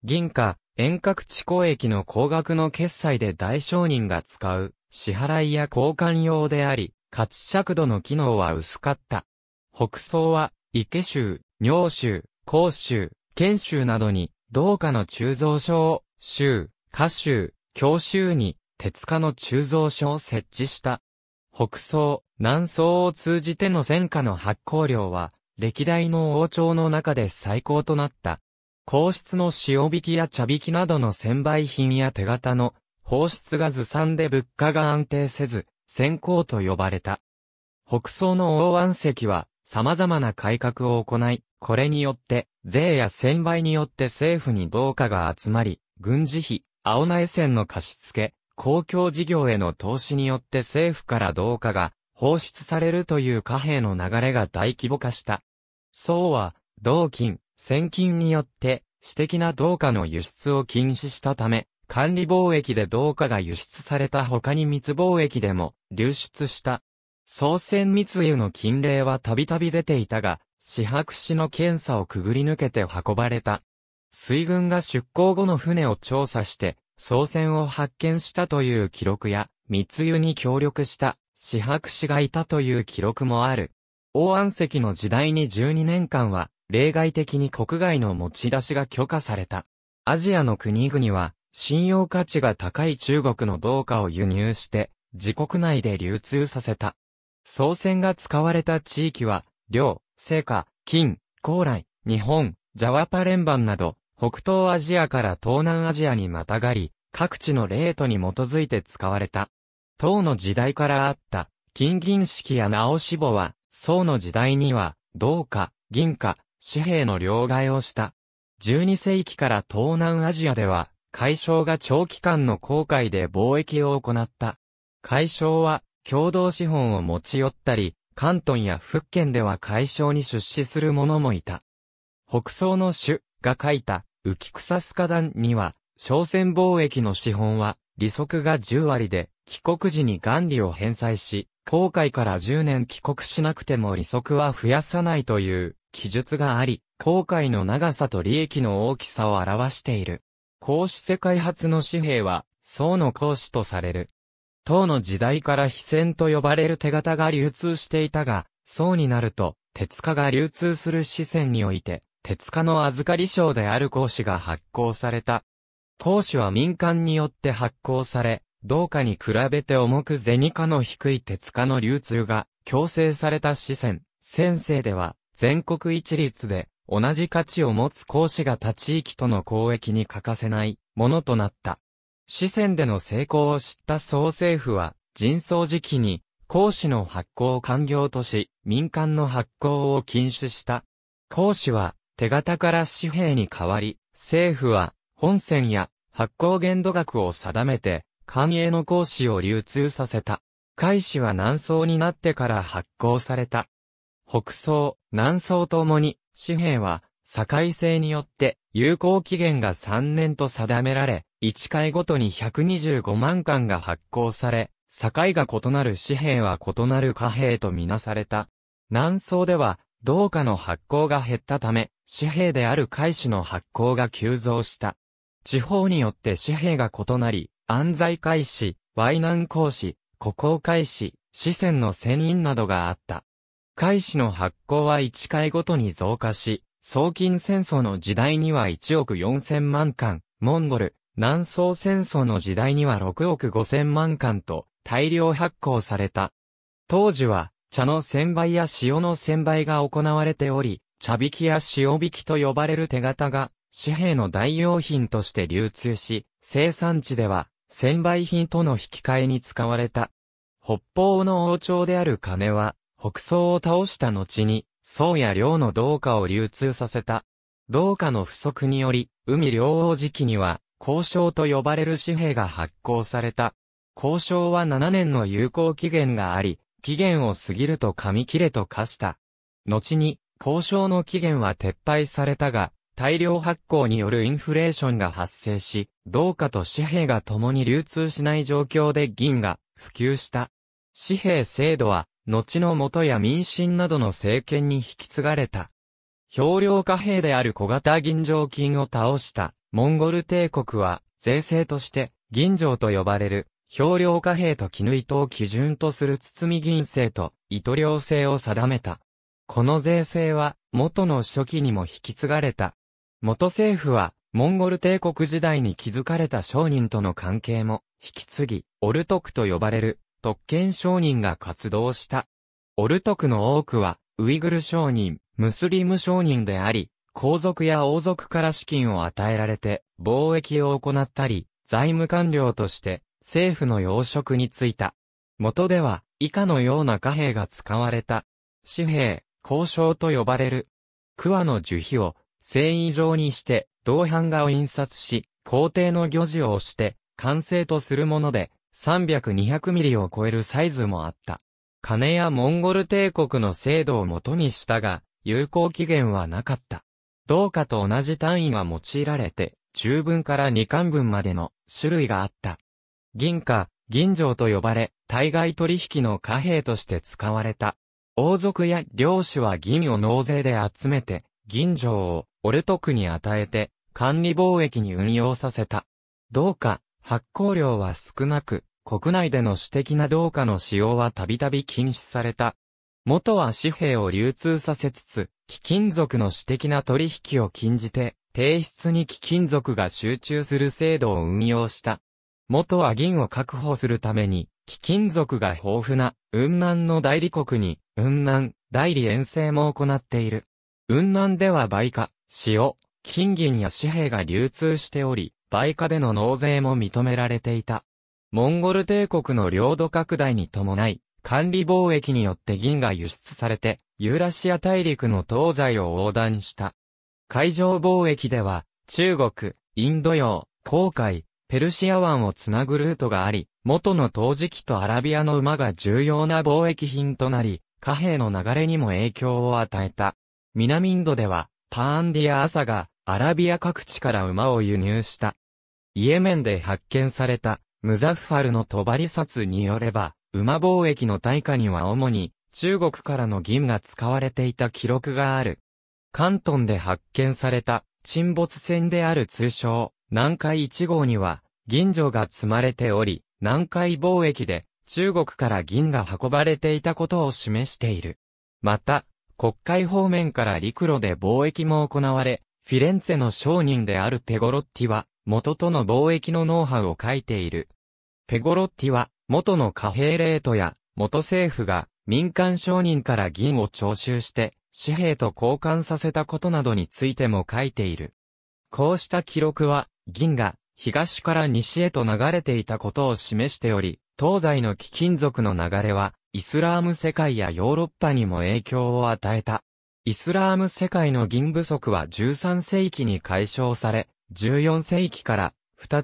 銀貨、遠隔地交易の高額の決済で大商人が使う、支払いや交換用であり、活尺度の機能は薄かった。北宋は、池州、尿州、甲州、県州などに、銅貨の鋳造所を、州、下州、京州に、鉄貨の鋳造所を設置した。北宋、南宋を通じての戦火の発行量は、歴代の王朝の中で最高となった。皇室の塩引きや茶引きなどの専売品や手形の放出がずさんで物価が安定せず、先行と呼ばれた。北宋の王安石は、様々な改革を行い、これによって、税や専売によって政府に同化が集まり、軍事費、青苗線の貸し付け、公共事業への投資によって政府から同化が放出されるという貨幣の流れが大規模化した。宋は、同金、先金によって、私的な同化の輸出を禁止したため、管理貿易で銅貨が輸出された他に密貿易でも流出した。総船密輸の禁令はたびたび出ていたが、四白市の検査をくぐり抜けて運ばれた。水軍が出港後の船を調査して、総船を発見したという記録や、密輸に協力した四白市がいたという記録もある。王安石の時代に12年間は、例外的に国外の持ち出しが許可された。アジアの国々は、信用価値が高い中国の銅貨を輸入して、自国内で流通させた。総船が使われた地域は、両、聖火、金、高麗、日本、ジャワパレンバンなど、北東アジアから東南アジアにまたがり、各地のレートに基づいて使われた。唐の時代からあった、金銀式や直し簿は、宋の時代には、銅貨、銀貨、紙幣の両替をした。12世紀から東南アジアでは、海省が長期間の航海で貿易を行った。海省は共同資本を持ち寄ったり、関東や福建では海省に出資する者もいた。北宋の主が書いた浮草スカ団には、商船貿易の資本は利息が10割で、帰国時に元利を返済し、航海から10年帰国しなくても利息は増やさないという記述があり、航海の長さと利益の大きさを表している。孔子世界初の紙幣は、宋の孔子とされる。唐の時代から非線と呼ばれる手形が流通していたが、宋になると、鉄化が流通する四川において、鉄化の預かり賞である孔子が発行された。孔子は民間によって発行され、同価に比べて重く銭化の低い鉄化の流通が強制された四川、先生では、全国一律で同じ価値を持つ講子が他地域との交易に欠かせないものとなった。四川での成功を知った総政府は、人相時期に、講子の発行を完業とし、民間の発行を禁止した。講子は、手形から紙幣に変わり、政府は、本線や発行限度額を定めて、官営の公子を流通させた。海紙は南宋になってから発行された。北宋、南宋ともに紙幣は、境制によって、有効期限が3年と定められ、1回ごとに125万巻が発行され、境が異なる紙幣は異なる貨幣とみなされた。南宋では、同貨の発行が減ったため、紙幣である海紙の発行が急増した。地方によって紙幣が異なり、安在海紙、淮南公紙、古港海紙、四川の船員などがあった。海市の発行は1回ごとに増加し、送金戦争の時代には1億4000万巻、モンゴル、南宋戦争の時代には6億5000万巻と大量発行された。当時は、茶の千倍や塩の千倍が行われており、茶引きや塩引きと呼ばれる手形が、紙幣の代用品として流通し、生産地では、千倍品との引き換えに使われた。北方の王朝である金は、北宋を倒した後に、宋や領の同化を流通させた。同化の不足により、海両王時期には、交渉と呼ばれる紙幣が発行された。交渉は7年の有効期限があり、期限を過ぎると紙切れと化した。後に、交渉の期限は撤廃されたが、大量発行によるインフレーションが発生し、同貨と紙幣が共に流通しない状況で銀が普及した。紙幣制度は後の元や民進などの政権に引き継がれた。表量貨幣である小型銀条金を倒したモンゴル帝国は税制として銀条と呼ばれる表量貨幣と絹糸を基準とする包み銀制と糸量制を定めた。この税制は元の初期にも引き継がれた。元政府はモンゴル帝国時代に築かれた商人との関係も引き継ぎ、オルトクと呼ばれる特権商人が活動した。オルトクの多くは、ウイグル商人、ムスリム商人であり、皇族や王族から資金を与えられて、貿易を行ったり、財務官僚として、政府の要職に就いた。元では、以下のような貨幣が使われた。紙幣、交渉と呼ばれる。桑の樹皮を、繊維状にして、銅版画を印刷し、皇帝の漁事を押して、完成とするもので、300-200ミリを超えるサイズもあった。金やモンゴル帝国の制度をもとにしたが、有効期限はなかった。同貨と同じ単位が用いられて、中分から二冠分までの種類があった。銀貨、銀城と呼ばれ、対外取引の貨幣として使われた。王族や領主は銀を納税で集めて、銀城をオルトクに与えて、管理貿易に運用させた。同貨、発行量は少なく、国内での私的な同貨の使用はたびたび禁止された。元は紙幣を流通させつつ、貴金属の私的な取引を禁じて、提出に貴金属が集中する制度を運用した。元は銀を確保するために、貴金属が豊富な、雲南の代理国に、雲南、代理遠征も行っている。雲南では売価、塩、金銀や紙幣が流通しており、外貨での納税も認められていた。モンゴル帝国の領土拡大に伴い、管理貿易によって銀が輸出されて、ユーラシア大陸の東西を横断した。海上貿易では、中国、インド洋、航海、ペルシア湾をつなぐルートがあり、元の陶磁器とアラビアの馬が重要な貿易品となり、貨幣の流れにも影響を与えた。南インドでは、パーンディア・アサが、アラビア各地から馬を輸入した。イエメンで発見された、ムザッファルの帳札によれば、馬貿易の対価には主に、中国からの銀が使われていた記録がある。関東で発見された、沈没船である通称、南海1号には、銀女が積まれており、南海貿易で、中国から銀が運ばれていたことを示している。また、国会方面から陸路で貿易も行われ、フィレンツェの商人であるペゴロッティは、元との貿易のノウハウを書いている。ペゴロッティは、元の貨幣レートや、元政府が民間商人から銀を徴収して、紙幣と交換させたことなどについても書いている。こうした記録は、銀が東から西へと流れていたことを示しており、東西の貴金属の流れは、イスラーム世界やヨーロッパにも影響を与えた。イスラーム世界の銀不足は13世紀に解消され、14世紀から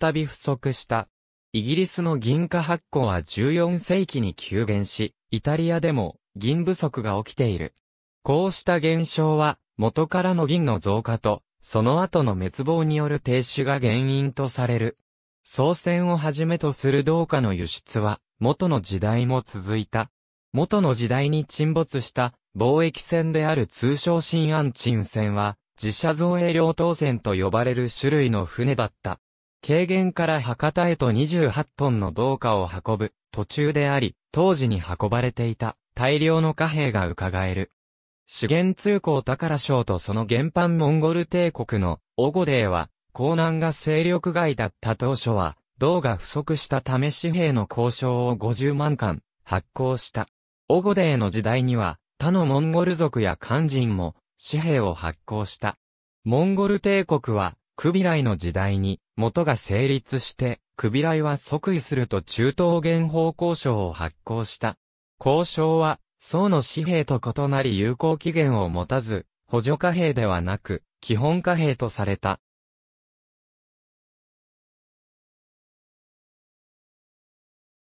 再び不足した。イギリスの銀貨発行は14世紀に急減し、イタリアでも銀不足が起きている。こうした現象は元からの銀の増加と、その後の滅亡による停止が原因とされる。総選をはじめとする銅貨の輸出は、元の時代も続いた。元の時代に沈没した貿易船である通称新安鎮船は、自社造営両当船と呼ばれる種類の船だった。軽減から博多へと28トンの銅貨を運ぶ途中であり、当時に運ばれていた大量の貨幣が伺える。資源通行宝省とその原版モンゴル帝国のオゴデーは、江南が勢力外だった当初は、銅が不足したため紙幣の交渉を50万貫発行した。オゴデーの時代には、他のモンゴル族や漢人も紙幣を発行した。モンゴル帝国は、クビライの時代に、元が成立して、クビライは即位すると中東元法交渉を発行した。交渉は、宋の紙幣と異なり有効期限を持たず、補助貨幣ではなく、基本貨幣とされた。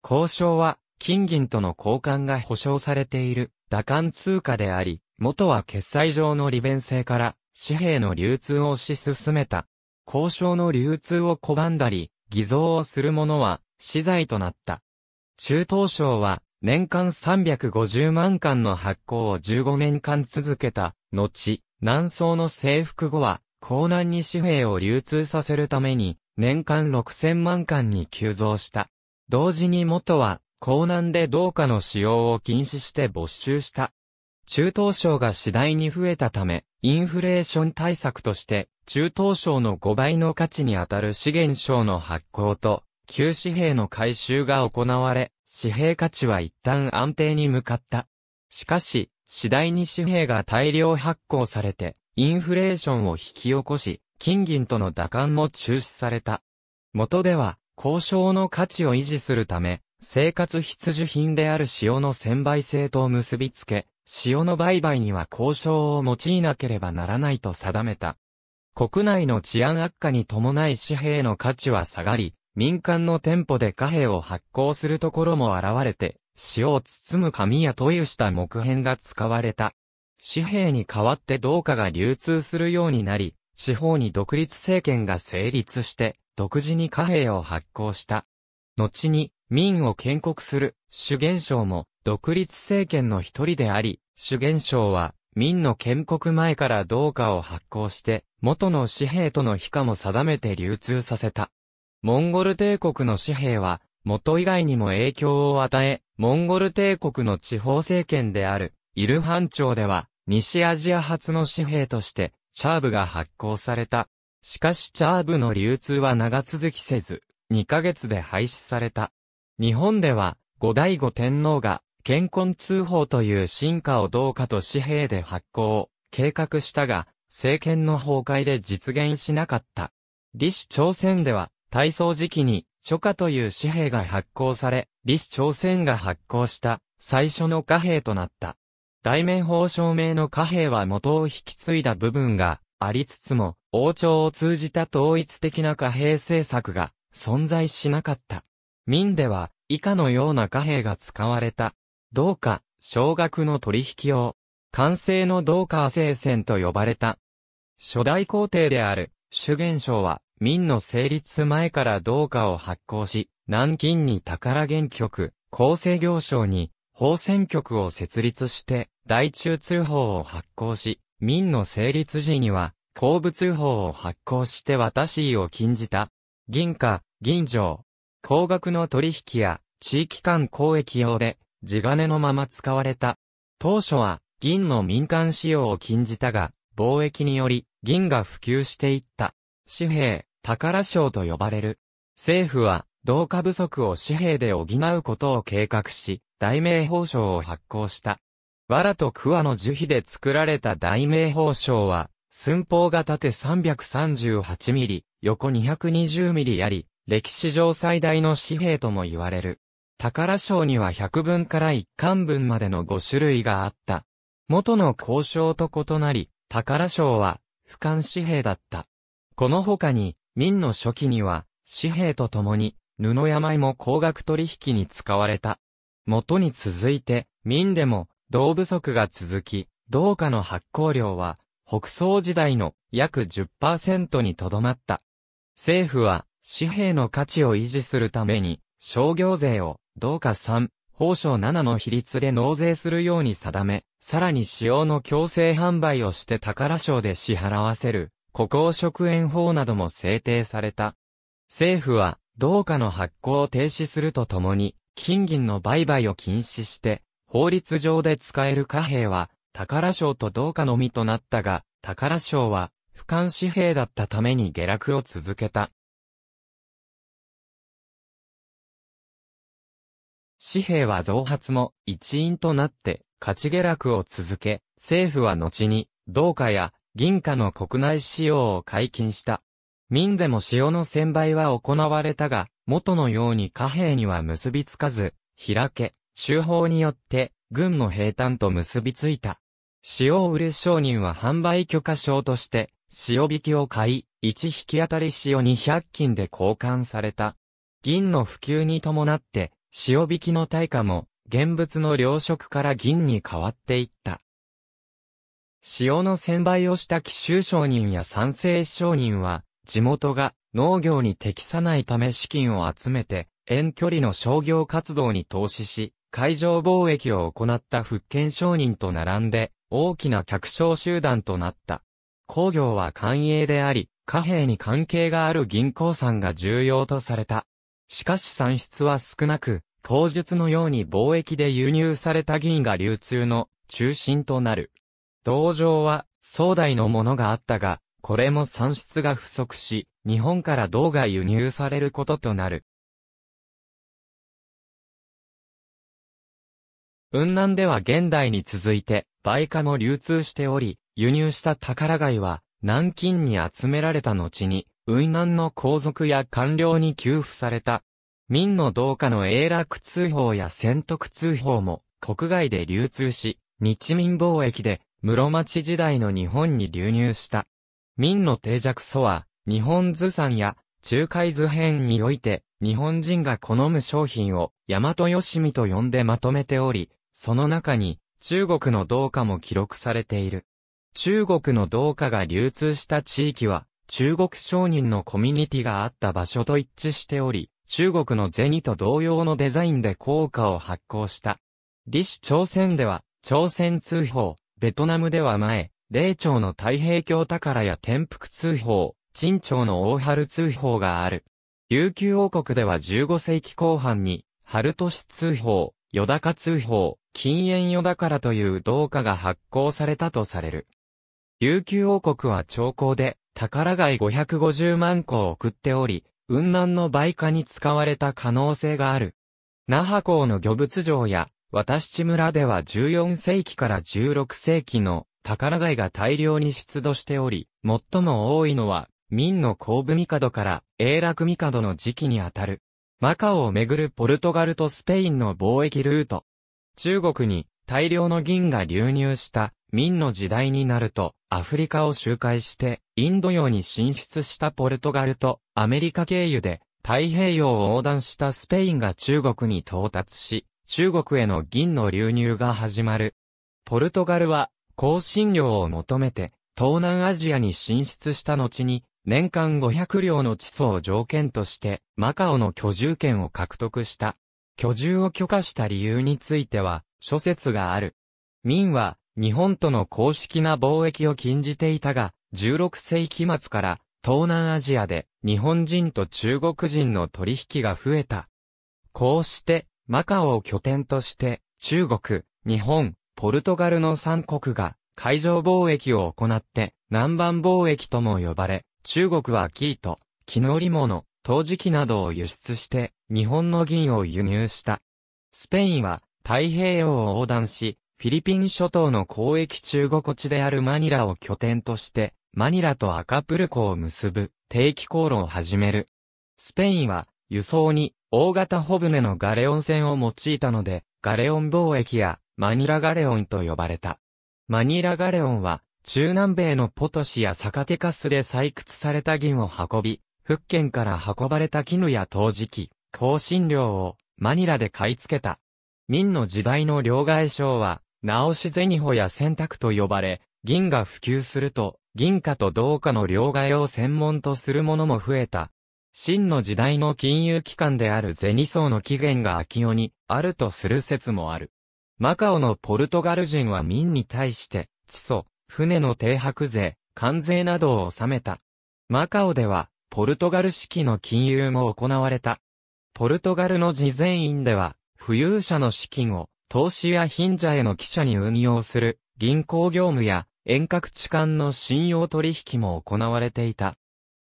交渉は、金銀との交換が保障されている、打艦通貨であり、元は決済上の利便性から紙幣の流通を推し進めた。交渉の流通を拒んだり、偽造をする者は資材となった。中東省は年間350万巻の発行を15年間続けた後、南宋の征服後は、江南に紙幣を流通させるために、年間6000万巻に急増した。同時に元は、江南で銅貨の使用を禁止して没収した。中等症が次第に増えたため、インフレーション対策として、中等症の5倍の価値にあたる資源賞の発行と、旧紙幣の回収が行われ、紙幣価値は一旦安定に向かった。しかし、次第に紙幣が大量発行されて、インフレーションを引き起こし、金銀との打感も中止された。元では、交渉の価値を維持するため、生活必需品である塩の専売性と結びつけ、塩の売買には交渉を用いなければならないと定めた。国内の治安悪化に伴い紙幣の価値は下がり、民間の店舗で貨幣を発行するところも現れて、塩を包む紙や塗油した木片が使われた。紙幣に代わって銅貨が流通するようになり、地方に独立政権が成立して、独自に貨幣を発行した。後に、民を建国する、主元省も、独立政権の一人であり、主元省は、明の建国前から同貨を発行して、元の紙幣との比価も定めて流通させた。モンゴル帝国の紙幣は、元以外にも影響を与え、モンゴル帝国の地方政権である、イルハン朝では、西アジア初の紙幣として、チャーブが発行された。しかしチャーブの流通は長続きせず、2ヶ月で廃止された。日本では、後醍醐天皇が、健康通報という進化をどうかと紙幣で発行、計画したが、政権の崩壊で実現しなかった。李氏朝鮮では、大宋時期に、諸夏という紙幣が発行され、李氏朝鮮が発行した、最初の貨幣となった。大面法証明の貨幣は元を引き継いだ部分がありつつも、王朝を通じた統一的な貨幣政策が存在しなかった。民では以下のような貨幣が使われた。銅貨、少額の取引を、完成の銅貨聖戦と呼ばれた。初代皇帝である、主元省は、民の成立前から銅貨を発行し、南京に宝原局、厚生行省に、法選局を設立して、大中通報を発行し、民の成立時には、公部通報を発行して渡しを禁じた。銀貨、銀城、高額の取引や、地域間交易用で、地金のまま使われた。当初は銀の民間使用を禁じたが、貿易により銀が普及していった。紙幣、宝賞と呼ばれる。政府は、同化不足を紙幣で補うことを計画し、大名宝賞を発行した。藁と桑の樹皮で作られた大名宝賞は、寸法が縦338ミリ、横220ミリあり、歴史上最大の紙幣とも言われる。宝章には百文から一巻文までの5種類があった。元の交渉と異なり、宝章は、俯瞰紙幣だった。この他に、明の初期には、紙幣と共に、布や米も高額取引に使われた。元に続いて、明でも、銅不足が続き、銅貨の発行量は、北宋時代の約10%にとどまった。政府は、紙幣の価値を維持するために、商業税を同化3、法省7の比率で納税するように定め、さらに使用の強制販売をして宝賞で支払わせる、国交食塩法なども制定された。政府は、同化の発行を停止するとともに、金銀の売買を禁止して、法律上で使える貨幣は、宝賞と同化のみとなったが、宝賞は、不瞰紙幣だったために下落を続けた。紙幣は増発も一因となって勝ち下落を続け、政府は後に銅貨や銀貨の国内使用を解禁した。民でも塩の専売は行われたが、元のように貨幣には結びつかず、開け、修法によって軍の兵団と結びついた。塩売れ商人は販売許可証として、塩引きを買い、1き当たり塩200金で交換された。銀の普及に伴って、塩引きの対価も、現物の糧食から銀に変わっていった。塩の専売をした奇襲商人や賛成商人は、地元が農業に適さないため資金を集めて、遠距離の商業活動に投資し、海上貿易を行った福建商人と並んで、大きな客商集団となった。工業は官営であり、貨幣に関係がある銀行さんが重要とされた。しかし産出は少なく、当日のように貿易で輸入された銀が流通の中心となる。道場は、壮大のものがあったが、これも産出が不足し、日本から銅が輸入されることとなる。雲南では現代に続いて、売価も流通しており、輸入した宝貝は、南京に集められた後に、雲南の皇族や官僚に給付された。民の同化の永楽通報や仙徳通報も国外で流通し、日民貿易で室町時代の日本に流入した。民の定着祖は、日本図産や中海図編において、日本人が好む商品を大和吉見と呼んでまとめており、その中に中国の同化も記録されている。中国の同化が流通した地域は、中国商人のコミュニティがあった場所と一致しており、中国の銭と同様のデザインで効果を発行した。李氏朝鮮では、朝鮮通報、ベトナムでは前、霊長の太平鏡宝や天福通報、陳朝の大春通報がある。琉球王国では15世紀後半に、春年通報、よだか通報、禁煙よだからという同化が発行されたとされる。琉球王国は朝貢で、宝貝550万個を送っており、雲南の売価に使われた可能性がある。那覇港の漁物場や、私地村では14世紀から16世紀の宝貝が大量に出土しており、最も多いのは、明の後部帝から永楽帝の時期にあたる。マカオをめぐるポルトガルとスペインの貿易ルート。中国に大量の銀が流入した明の時代になるとアフリカを周回してインド洋に進出したポルトガルとアメリカ経由で太平洋を横断したスペインが中国に到達し、中国への銀の流入が始まる。ポルトガルは、香辛料を求めて、東南アジアに進出した後に、年間500両の地層を条件として、マカオの居住権を獲得した。居住を許可した理由については、諸説がある。民は、日本との公式な貿易を禁じていたが、16世紀末から東南アジアで日本人と中国人の取引が増えた。こうして、マカオを拠点として、中国、日本、ポルトガルの3国が海上貿易を行って、南蛮貿易とも呼ばれ、中国は生糸、絹織物、陶磁器などを輸出して、日本の銀を輸入した。スペインは太平洋を横断し、フィリピン諸島の交易中国地であるマニラを拠点として、マニラとアカプルコを結ぶ定期航路を始める。スペインは輸送に大型ホブネのガレオン船を用いたので、ガレオン貿易やマニラガレオンと呼ばれた。マニラガレオンは中南米のポトシやサカテカスで採掘された銀を運び、福建から運ばれた絹や陶磁器、香辛料をマニラで買い付けた。明の時代の両替商は、直しゼニホや洗濯と呼ばれ、銀が普及すると、銀貨と銅貨の両替を専門とするものも増えた。真の時代の金融機関であるゼニ層の起源が秋代にあるとする説もある。マカオのポルトガル人は民に対して、地租、船の停泊税、関税などを納めた。マカオでは、ポルトガル式の金融も行われた。ポルトガルの事前院では、富裕者の資金を、投資や貧者への記者に運用する、銀行業務や、遠隔地間の信用取引も行われていた。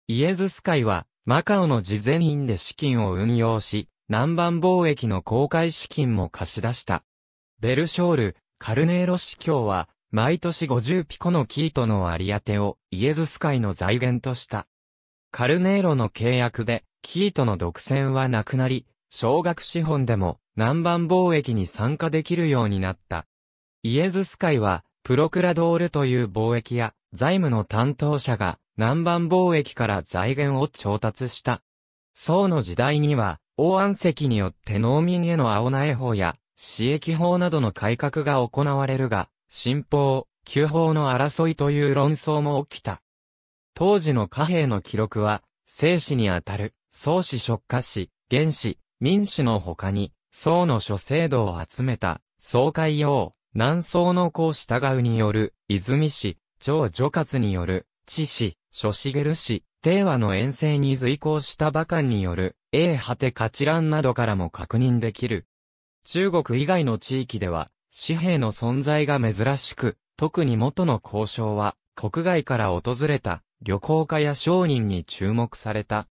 イエズス会は、マカオの事前員で資金を運用し、南蛮貿易の公開資金も貸し出した。ベルショール、カルネーロ司教は、毎年50ピコのキートの割り当てをイエズス会の財源とした。カルネーロの契約で、キートの独占はなくなり、小額資本でも南蛮貿易に参加できるようになった。イエズス会は、プロクラドールという貿易や財務の担当者が南蛮貿易から財源を調達した。宋の時代には、王安石によって農民への青苗法や、私益法などの改革が行われるが、新法、旧法の争いという論争も起きた。当時の貨幣の記録は、生死にあたる、宋史食家史、原史、民史の他に、宋の諸制度を集めた、宋海洋、南宋の孔従うによる、泉氏、長女活による、知氏、諸茂氏、定和の遠征に随行した馬漢による、永果て価ち乱などからも確認できる。中国以外の地域では、紙幣の存在が珍しく、特に元の交渉は、国外から訪れた旅行家や商人に注目された。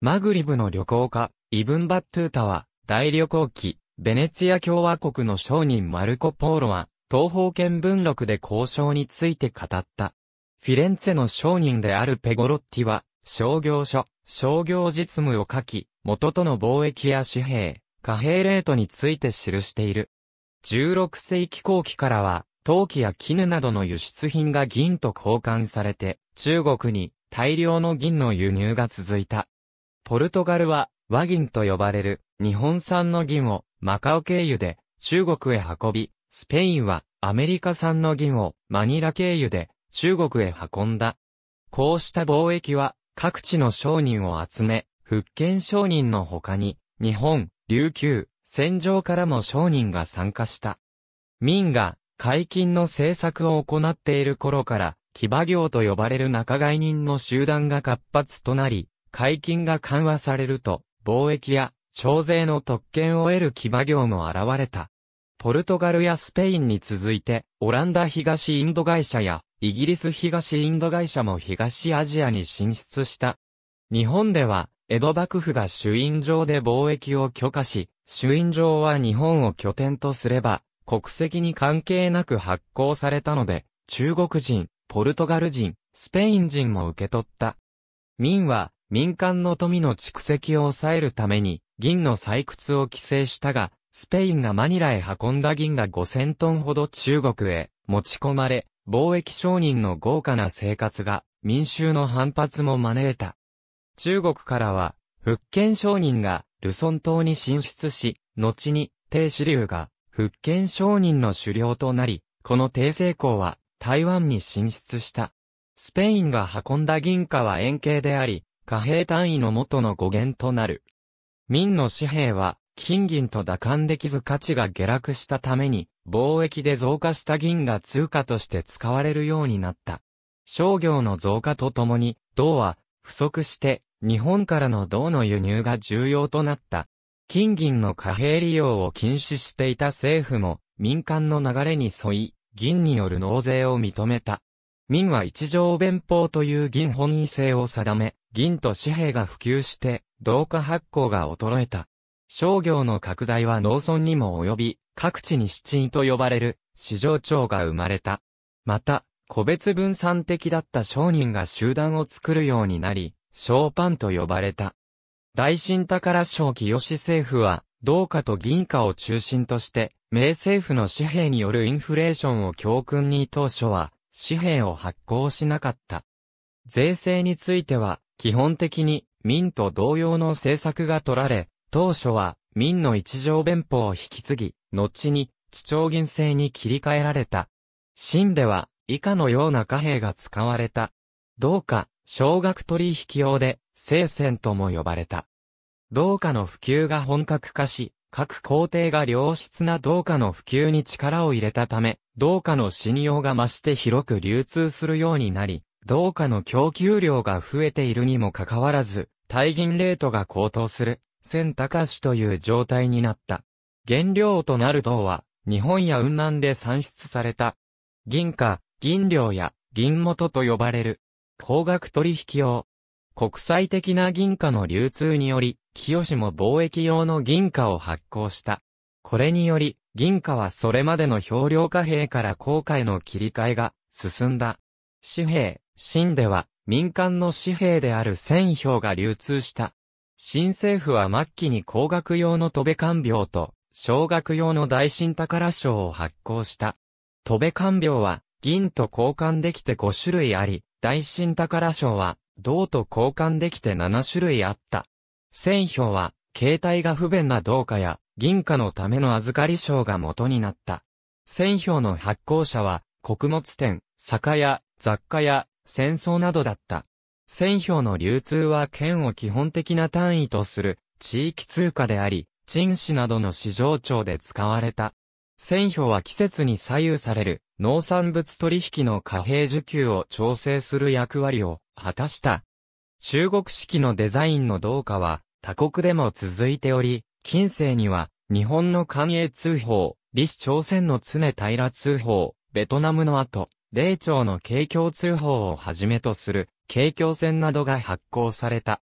マグリブの旅行家、イブン・バットゥータは、大旅行記、ベネツィア共和国の商人マルコ・ポーロは、東方見文録で交渉について語った。フィレンツェの商人であるペゴロッティは、商業所、商業実務を書き、元との貿易や紙幣、貨幣レートについて記している。16世紀後期からは、陶器や絹などの輸出品が銀と交換されて、中国に大量の銀の輸入が続いた。ポルトガルは和銀と呼ばれる日本産の銀をマカオ経由で中国へ運び、スペインはアメリカ産の銀をマニラ経由で中国へ運んだ。こうした貿易は各地の商人を集め、福建商人の他に日本、琉球、戦場からも商人が参加した。民が解禁の政策を行っている頃から、騎馬業と呼ばれる仲買人の集団が活発となり、解禁が緩和されると、貿易や徴税の特権を得る騎馬業も現れた。ポルトガルやスペインに続いて、オランダ東インド会社や、イギリス東インド会社も東アジアに進出した。日本では、江戸幕府が朱印状で貿易を許可し、朱印状は日本を拠点とすれば、国籍に関係なく発行されたので、中国人、ポルトガル人、スペイン人も受け取った。民は、民間の富の蓄積を抑えるために、銀の採掘を規制したが、スペインがマニラへ運んだ銀が5000トンほど中国へ持ち込まれ、貿易商人の豪華な生活が民衆の反発も招いた。中国からは、福建商人がルソン島に進出し、後に、低主流が福建商人の狩猟となり、この低成功は台湾に進出した。スペインが運んだ銀貨は円形であり、貨幣単位の元の語源となる。民の紙幣は、金銀と打艦できず価値が下落したために、貿易で増加した銀が通貨として使われるようになった。商業の増加とともに、銅は不足して、日本からの銅の輸入が重要となった。金銀の貨幣利用を禁止していた政府も、民間の流れに沿い、銀による納税を認めた。民は一条弁法という銀本位制を定め、銀と紙幣が普及して、同化発行が衰えた。商業の拡大は農村にも及び、各地に七位と呼ばれる市場長が生まれた。また、個別分散的だった商人が集団を作るようになり、商パンと呼ばれた。大新宝省清政府は、銅化と銀貨を中心として、明政府の紙幣によるインフレーションを教訓に当初は、紙幣を発行しなかった。税制については、基本的に民と同様の政策が取られ、当初は民の一条弁法を引き継ぎ、後に地長銀制に切り替えられた。清では以下のような貨幣が使われた。同か、小額取引用で、聖戦とも呼ばれた。同かの普及が本格化し、各皇帝が良質な同かの普及に力を入れたため、銅貨の信用が増して広く流通するようになり、銅貨の供給量が増えているにもかかわらず、大銀レートが高騰する、千高しという状態になった。原料となる銅は、日本や雲南で産出された。銀貨、銀料や、銀元と呼ばれる。高額取引用。国際的な銀貨の流通により、清も貿易用の銀貨を発行した。これにより、銀貨はそれまでの氷量貨幣から硬貨の切り替えが進んだ。紙幣、新では民間の紙幣である千票が流通した。新政府は末期に工学用の戸部官病と小学用の大新宝賞を発行した。戸部官病は銀と交換できて5種類あり、大新宝賞は銅と交換できて7種類あった。千票は携帯が不便な銅貨や銀貨のための預かり賞が元になった。選票の発行者は、穀物店、酒屋、雑貨屋、戦争などだった。選票の流通は県を基本的な単位とする地域通貨であり、陳氏などの市場庁で使われた。選票は季節に左右される農産物取引の貨幣受給を調整する役割を果たした。中国式のデザインの同化は他国でも続いており、近世には、日本の官営通報、李氏朝鮮の常平通報、ベトナムの後、霊長の景況通報をはじめとする、景況船などが発行された。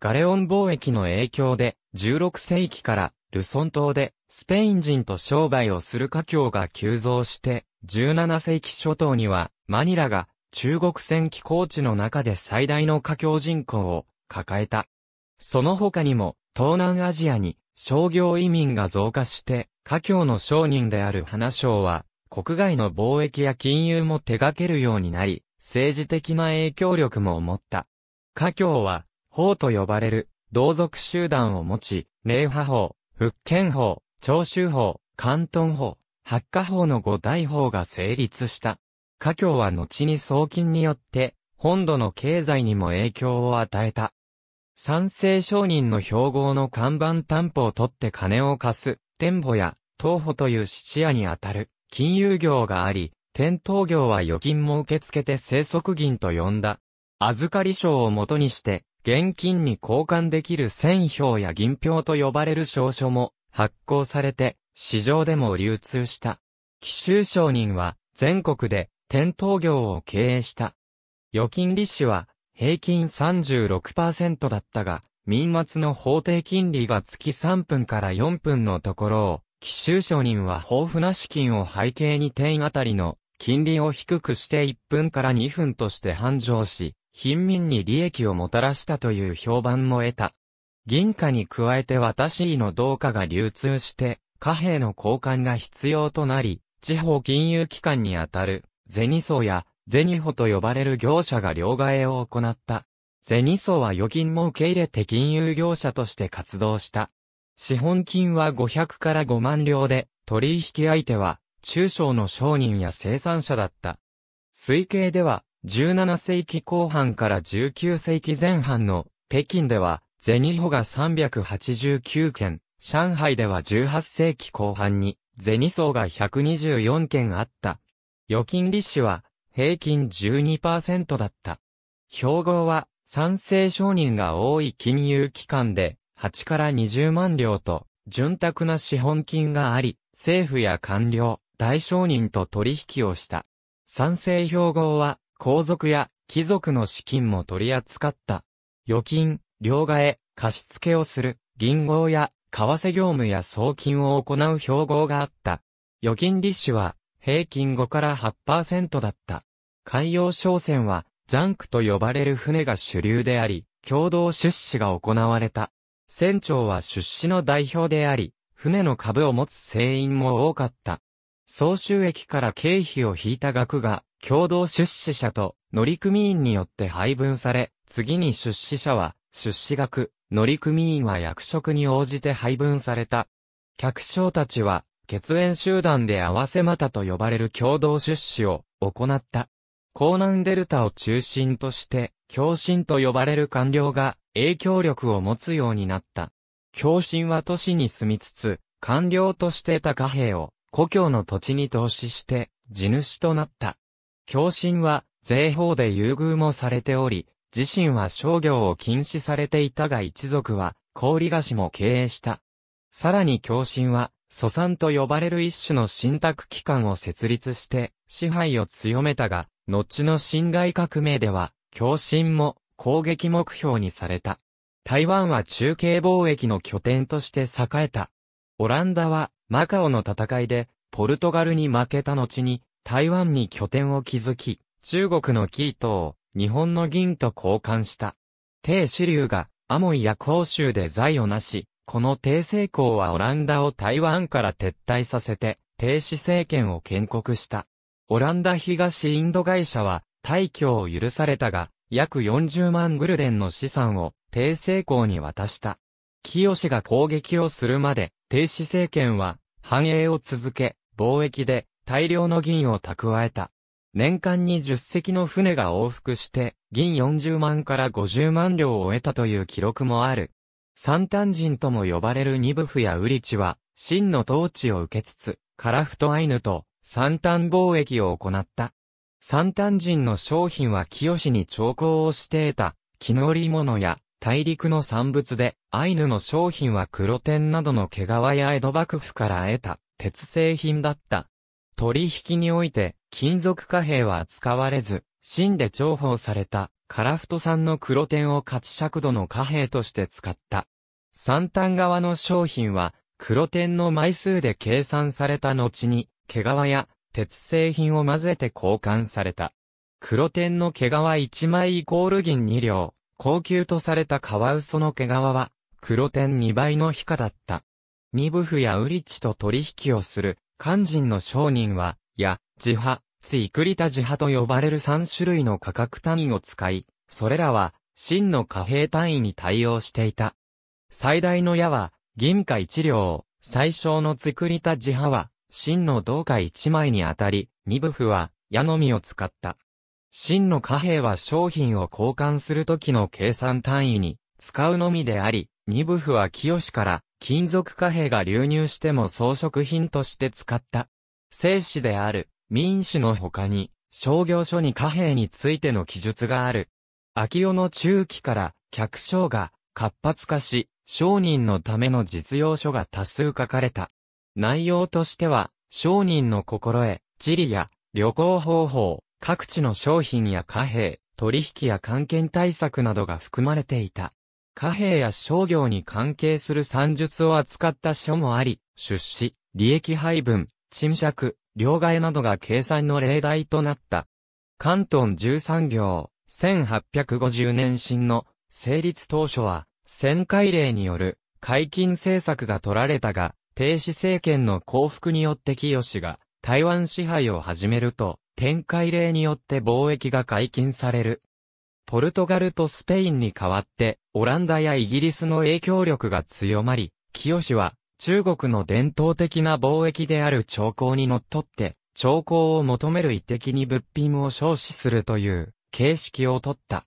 ガレオン貿易の影響で、16世紀から、ルソン島で、スペイン人と商売をする華僑が急増して、17世紀初頭には、マニラが、中国船寄港地の中で最大の華僑人口を、抱えた。その他にも、東南アジアに、商業移民が増加して、華僑の商人である花商は、国外の貿易や金融も手掛けるようになり、政治的な影響力も持った。華僑は、法と呼ばれる、同族集団を持ち、霊波法、福建法、長州法、関東法、八家法の五大法が成立した。華僑は後に送金によって、本土の経済にも影響を与えた。賛成商人の標号の看板担保を取って金を貸す、店舗や、東保という質屋にあたる、金融業があり、店頭業は預金も受け付けて生息銀と呼んだ。預かり証をもとにして、現金に交換できる銭票や銀票と呼ばれる証書も発行されて、市場でも流通した。奇襲商人は全国で店頭業を経営した。預金利子は平均36%だったが、民末の法定金利が月3分から4分のところを、奇襲商人は豊富な資金を背景に点あたりの金利を低くして1分から2分として繁盛し、貧民に利益をもたらしたという評判も得た。銀貨に加えて私の同貨が流通して、貨幣の交換が必要となり、地方金融機関にあたる、銭層やゼニホと呼ばれる業者が両替を行った。ゼニソは預金も受け入れて金融業者として活動した。資本金は500から5万両で、取引相手は、中小の商人や生産者だった。推計では、17世紀後半から19世紀前半の北京では、ゼニホが389件、上海では18世紀後半に、ゼニソが124件あった。預金利子は、平均12%だった。標号は、賛成承認が多い金融機関で、8から20万両と、潤沢な資本金があり、政府や官僚、大商人と取引をした。賛成標号は、皇族や貴族の資金も取り扱った。預金、両替、貸付をする、銀行や、為替業務や送金を行う標号があった。預金利子は、平均5から8%だった。海洋商船は、ジャンクと呼ばれる船が主流であり、共同出資が行われた。船長は出資の代表であり、船の株を持つ船員も多かった。総収益から経費を引いた額が、共同出資者と乗組員によって配分され、次に出資者は、出資額、乗組員は役職に応じて配分された。客商たちは、血縁集団で合わせまたと呼ばれる共同出資を行った。江南デルタを中心として、共振と呼ばれる官僚が影響力を持つようになった。共振は都市に住みつつ、官僚として得た貨幣を故郷の土地に投資して、地主となった。共振は税法で優遇もされており、自身は商業を禁止されていたが一族は、氷菓子も経営した。さらに共振は、祖産と呼ばれる一種の信託機関を設立して支配を強めたが、後の辛亥革命では、共振も攻撃目標にされた。台湾は中継貿易の拠点として栄えた。オランダはマカオの戦いでポルトガルに負けた後に台湾に拠点を築き、中国のー糸を日本の銀と交換した。帝主流がアモイや甲州で財をなし、この帝政公はオランダを台湾から撤退させて、帝史政権を建国した。オランダ東インド会社は、退去を許されたが、約40万グルデンの資産を、帝政公に渡した。清が攻撃をするまで、帝史政権は、繁栄を続け、貿易で、大量の銀を蓄えた。年間に10隻の船が往復して、銀40万から50万両を得たという記録もある。三ン人とも呼ばれるニブフやウリチは、真の統治を受けつつ、カラフトアイヌと三ン貿易を行った。三ン人の商品は清に調香をして得た、木の織物や大陸の産物で、アイヌの商品は黒天などの毛皮や江戸幕府から得た、鉄製品だった。取引において、金属貨幣は使われず、真で重宝された。カラフト産の黒点を活尺度の貨幣として使った。三端側の商品は、黒点の枚数で計算された後に、毛皮や鉄製品を混ぜて交換された。黒点の毛皮1枚イコール銀2両、高級とされたカワウソの毛皮は、黒点2倍の皮下だった。身部府やウリチと取引をする、肝心の商人は、や、自派、ツイクリタジハと呼ばれる3種類の価格単位を使い、それらは、真の貨幣単位に対応していた。最大の矢は、銀貨1両、最小のツクリタジハは、真の銅貨1枚にあたり、二部府は、矢のみを使った。真の貨幣は商品を交換するときの計算単位に、使うのみであり、二部府は清から、金属貨幣が流入しても装飾品として使った。生死である、民主の他に、商業書に貨幣についての記述がある。秋尾の中期から、客商が活発化し、商人のための実用書が多数書かれた。内容としては、商人の心得、地理や旅行方法、各地の商品や貨幣、取引や関係対策などが含まれていた。貨幣や商業に関係する算術を扱った書もあり、出資、利益配分、賃借、両替などが計算の例題となった。関東13行、1850年新の成立当初は、旋回令による解禁政策が取られたが、停止政権の降伏によって清が台湾支配を始めると、展開令によって貿易が解禁される。ポルトガルとスペインに代わって、オランダやイギリスの影響力が強まり、清は中国の伝統的な貿易である朝貢にのっとって、朝貢を求める一滴に物品を消費するという形式をとった。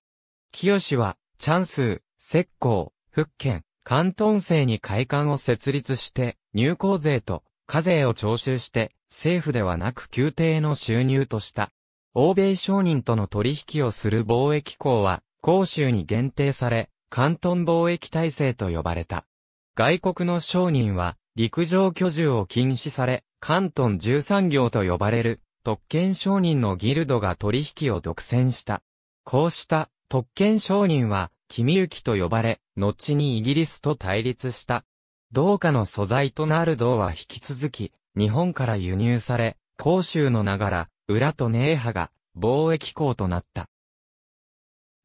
清は、チャンス、石膏、福建、関東西に会館を設立して、入港税と課税を徴収して、政府ではなく宮廷の収入とした。欧米商人との取引をする貿易港は、広州に限定され、関東貿易体制と呼ばれた。外国の商人は、陸上居住を禁止され、関東13行と呼ばれる、特権商人のギルドが取引を独占した。こうした特権商人は、君行きと呼ばれ、後にイギリスと対立した。銅貨の素材となる銅は引き続き、日本から輸入され、甲州のながら、裏と寧波が、貿易港となった。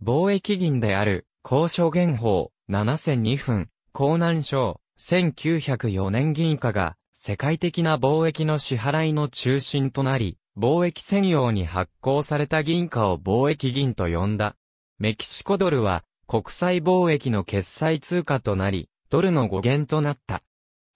貿易銀である、交渉原法、7002分、江南省、1904年銀貨が、世界的な貿易の支払いの中心となり、貿易専用に発行された銀貨を貿易銀と呼んだ。メキシコドルは、国際貿易の決済通貨となり、ドルの語源となった。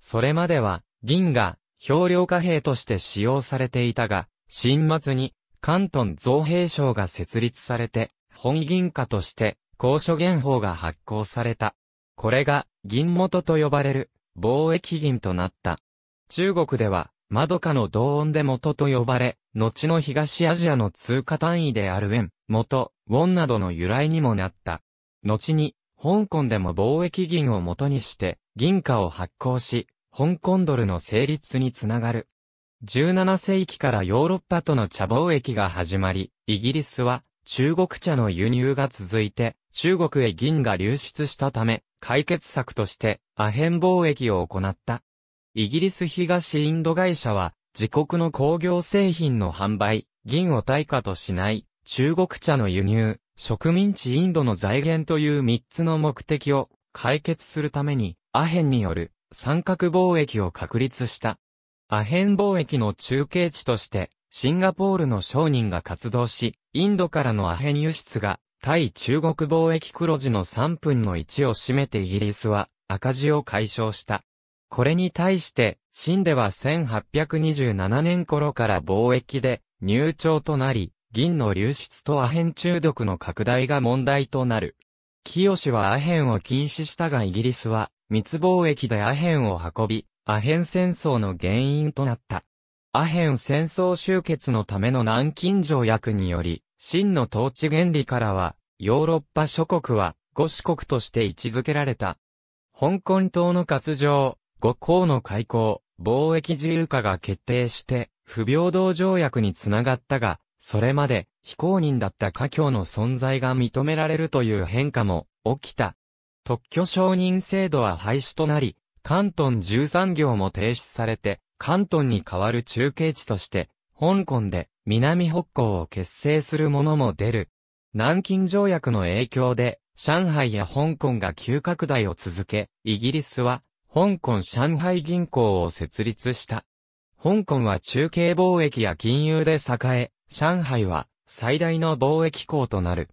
それまでは、銀が、漂量貨幣として使用されていたが、新末に、関東造幣省が設立されて、本銀貨として、高所元法が発行された。これが、銀元と呼ばれる、貿易銀となった。中国では、窓かの同音で元と呼ばれ、後の東アジアの通貨単位である円、元、ウォンなどの由来にもなった。後に、香港でも貿易銀を元にして、銀貨を発行し、香港ドルの成立につながる。17世紀からヨーロッパとの茶貿易が始まり、イギリスは中国茶の輸入が続いて、中国へ銀が流出したため、解決策として、アヘン貿易を行った。イギリス東インド会社は、自国の工業製品の販売、銀を対価としない、中国茶の輸入、植民地インドの財源という3つの目的を解決するために、アヘンによる三角貿易を確立した。アヘン貿易の中継地として、シンガポールの商人が活動し、インドからのアヘン輸出が、対中国貿易黒字の3分の1を占めてイギリスは赤字を解消した。これに対して、シンでは1827年頃から貿易で入庁となり、銀の流出とアヘン中毒の拡大が問題となる。清はアヘンを禁止したがイギリスは、密貿易でアヘンを運び、アヘン戦争の原因となった。アヘン戦争終結のための南京条約により、真の統治原理からは、ヨーロッパ諸国は、五四国として位置づけられた。香港島の割譲、五港の開港、貿易自由化が決定して、不平等条約につながったが、それまで非公認だった華僑の存在が認められるという変化も起きた。特許承認制度は廃止となり、関東13行も停止されて、関東に代わる中継地として、香港で南北港を結成するものも出る。南京条約の影響で、上海や香港が急拡大を続け、イギリスは、香港上海銀行を設立した。香港は中継貿易や金融で栄え、上海は最大の貿易港となる。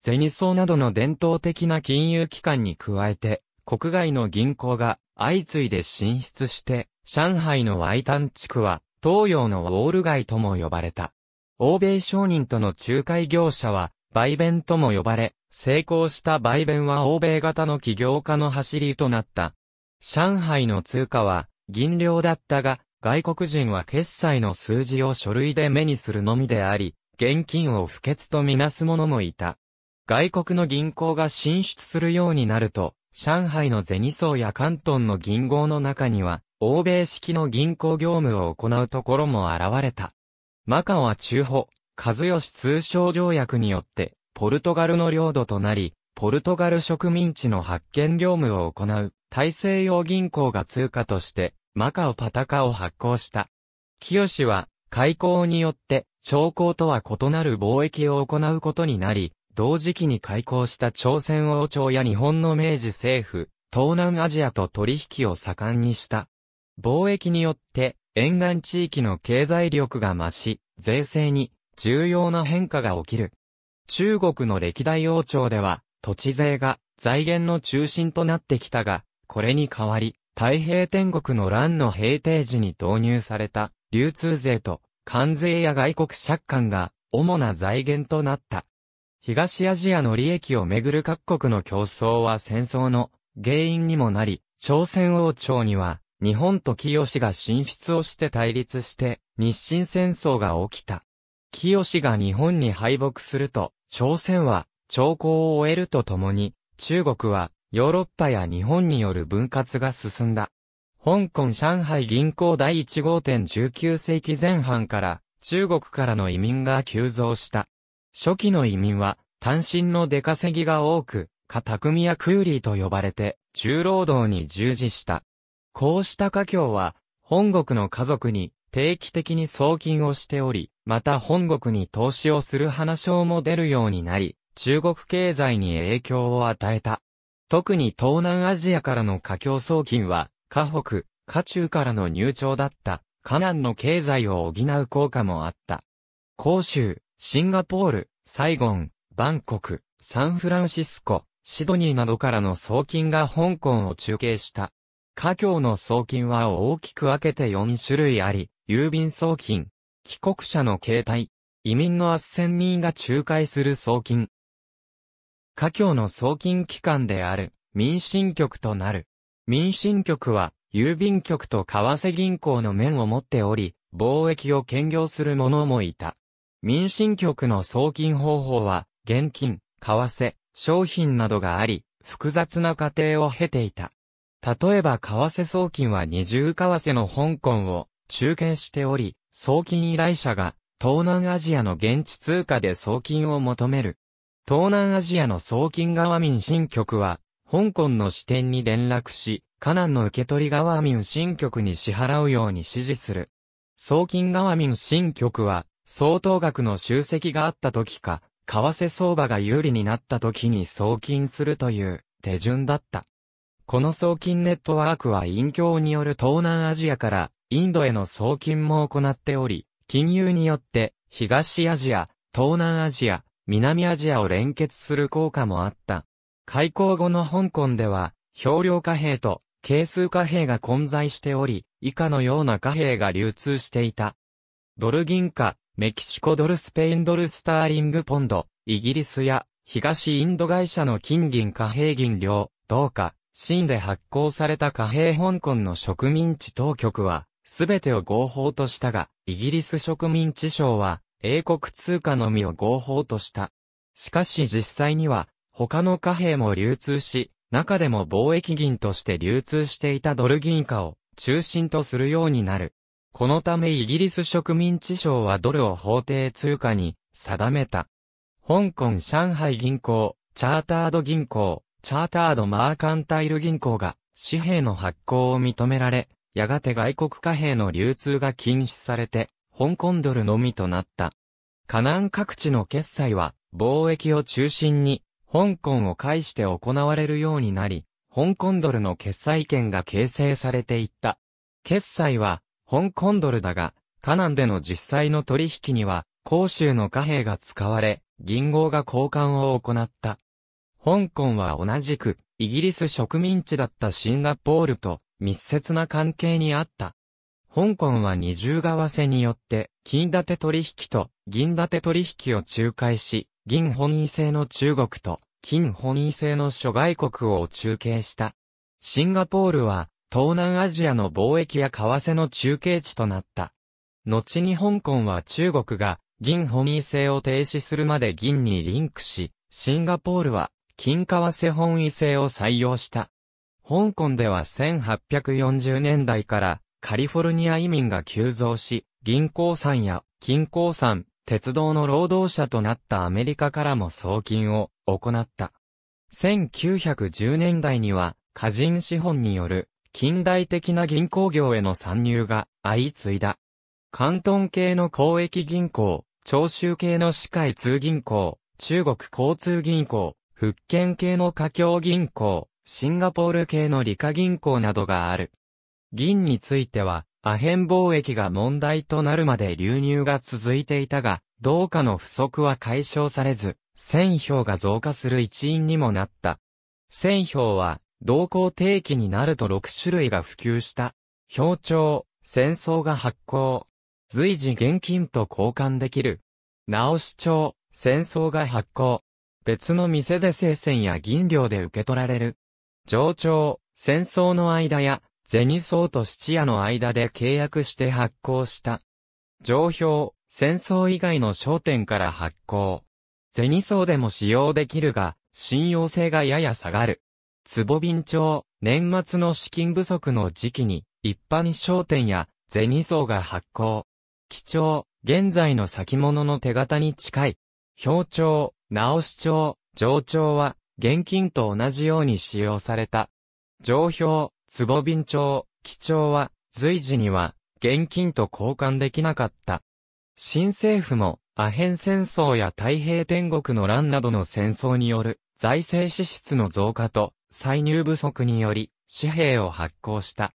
ゼソーなどの伝統的な金融機関に加えて、国外の銀行が相次いで進出して、上海のワイタン地区は、東洋のウォール街とも呼ばれた。欧米商人との仲介業者は、売弁とも呼ばれ、成功した売弁は欧米型の起業家の走りとなった。上海の通貨は、銀両だったが、外国人は決済の数字を書類で目にするのみであり、現金を不潔とみなす者もいた。外国の銀行が進出するようになると、上海の銭層や関東の銀行の中には、欧米式の銀行業務を行うところも現れた。マカオは中保、和義通商条約によって、ポルトガルの領土となり、ポルトガル植民地の発見業務を行う、大西洋銀行が通貨として、マカオパタカを発行した。清は、開港によって、朝貢とは異なる貿易を行うことになり、同時期に開港した朝鮮王朝や日本の明治政府、東南アジアと取引を盛んにした。貿易によって沿岸地域の経済力が増し、税制に重要な変化が起きる。中国の歴代王朝では土地税が財源の中心となってきたが、これに代わり、太平天国の乱の平定時に導入された流通税と関税や外国借款が主な財源となった。東アジアの利益をめぐる各国の競争は戦争の原因にもなり、朝鮮王朝には日本と清が進出をして対立して、日清戦争が起きた。清が日本に敗北すると、朝鮮は、朝貢を終えるとともに、中国は、ヨーロッパや日本による分割が進んだ。香港上海銀行第1号店19世紀前半から、中国からの移民が急増した。初期の移民は、単身の出稼ぎが多く、クミやクーリーと呼ばれて、重労働に従事した。こうした華僑は、本国の家族に定期的に送金をしており、また本国に投資をする話をも出るようになり、中国経済に影響を与えた。特に東南アジアからの華僑送金は、河北、華中からの入庁だった、河南の経済を補う効果もあった。広州、シンガポール、サイゴン、バンコク、サンフランシスコ、シドニーなどからの送金が香港を中継した。家境の送金は大きく分けて4種類あり、郵便送金、帰国者の携帯、移民の斡旋人が仲介する送金。家境の送金機関である、民進局となる。民進局は、郵便局と為替銀行の面を持っており、貿易を兼業する者もいた。民進局の送金方法は、現金、為替、商品などがあり、複雑な過程を経ていた。例えば為替送金は二重為替の香港を中継しており、送金依頼者が東南アジアの現地通貨で送金を求める。東南アジアの送金側民新局は、香港の支店に連絡し、カナンの受け取り側民新局に支払うように指示する。送金側民新局は、相当額の集積があった時か、為替相場が有利になった時に送金するという手順だった。この送金ネットワークは隠境による東南アジアからインドへの送金も行っており、金融によって東アジア、東南アジア、南アジアを連結する効果もあった。開港後の香港では、氷量貨幣と係数貨幣が混在しており、以下のような貨幣が流通していた。ドル銀貨、メキシコドルスペインドルスターリングポンド、イギリスや東インド会社の金銀貨幣銀両、銅貨、清で発行された貨幣香港の植民地当局は、すべてを合法としたが、イギリス植民地省は、英国通貨のみを合法とした。しかし実際には、他の貨幣も流通し、中でも貿易銀として流通していたドル銀貨を中心とするようになる。このためイギリス植民地省はドルを法定通貨に定めた。香港上海銀行、チャータード銀行、チャータードマーカンタイル銀行が紙幣の発行を認められ、やがて外国貨幣の流通が禁止されて、香港ドルのみとなった。河南各地の決済は、貿易を中心に、香港を介して行われるようになり、香港ドルの決済権が形成されていった。決済は、香港ドルだが、河南での実際の取引には、広州の貨幣が使われ、銀行が交換を行った。香港は同じく、イギリス植民地だったシンガポールと密接な関係にあった。香港は二重為替によって、金建て取引と銀建て取引を仲介し、銀本位制の中国と金本位制の諸外国を中継した。シンガポールは、東南アジアの貿易や為替の中継地となった。後に香港は中国が銀本位制を停止するまで銀にリンクし、シンガポールは金為替本位制を採用した。香港では1840年代からカリフォルニア移民が急増し、銀行んや金鉱ん、鉄道の労働者となったアメリカからも送金を行った。1910年代には、家人資本による近代的な銀行業への参入が相次いだ。関東系の公益銀行、長州系の市会通銀行、中国交通銀行、福建系の華僑銀行、シンガポール系の理科銀行などがある。銀については、アヘン貿易が問題となるまで流入が続いていたが、同価の不足は解消されず、線票が増加する一因にもなった。線票は、同行定期になると6種類が普及した。表帳、戦争が発行。随時現金と交換できる。直し帳、戦争が発行。別の店で生鮮や銀料で受け取られる。上長、戦争の間や、銭層と質屋の間で契約して発行した。上表、戦争以外の商店から発行。銭層でも使用できるが、信用性がやや下がる。壺便帳、年末の資金不足の時期に、一般商店や、銭層が発行。貴重、現在の先物の手形に近い。表帳、直し帳、上帳は、現金と同じように使用された。上票、壺便帳、基帳は、随時には、現金と交換できなかった。新政府も、アヘン戦争や太平天国の乱などの戦争による、財政支出の増加と、歳入不足により、紙幣を発行した。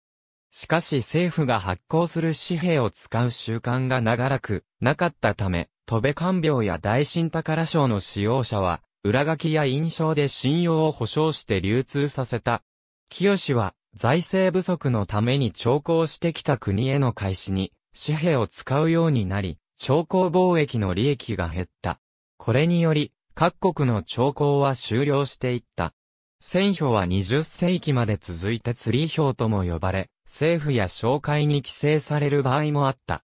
しかし政府が発行する紙幣を使う習慣が長らくなかったため、戸部官病や大新宝賞の使用者は、裏書きや印象で信用を保証して流通させた。清は、財政不足のために徴工してきた国への開始に、紙幣を使うようになり、徴工貿易の利益が減った。これにより、各国の徴工は終了していった。戦票は20世紀まで続いて釣り票とも呼ばれ、政府や商会に規制される場合もあった。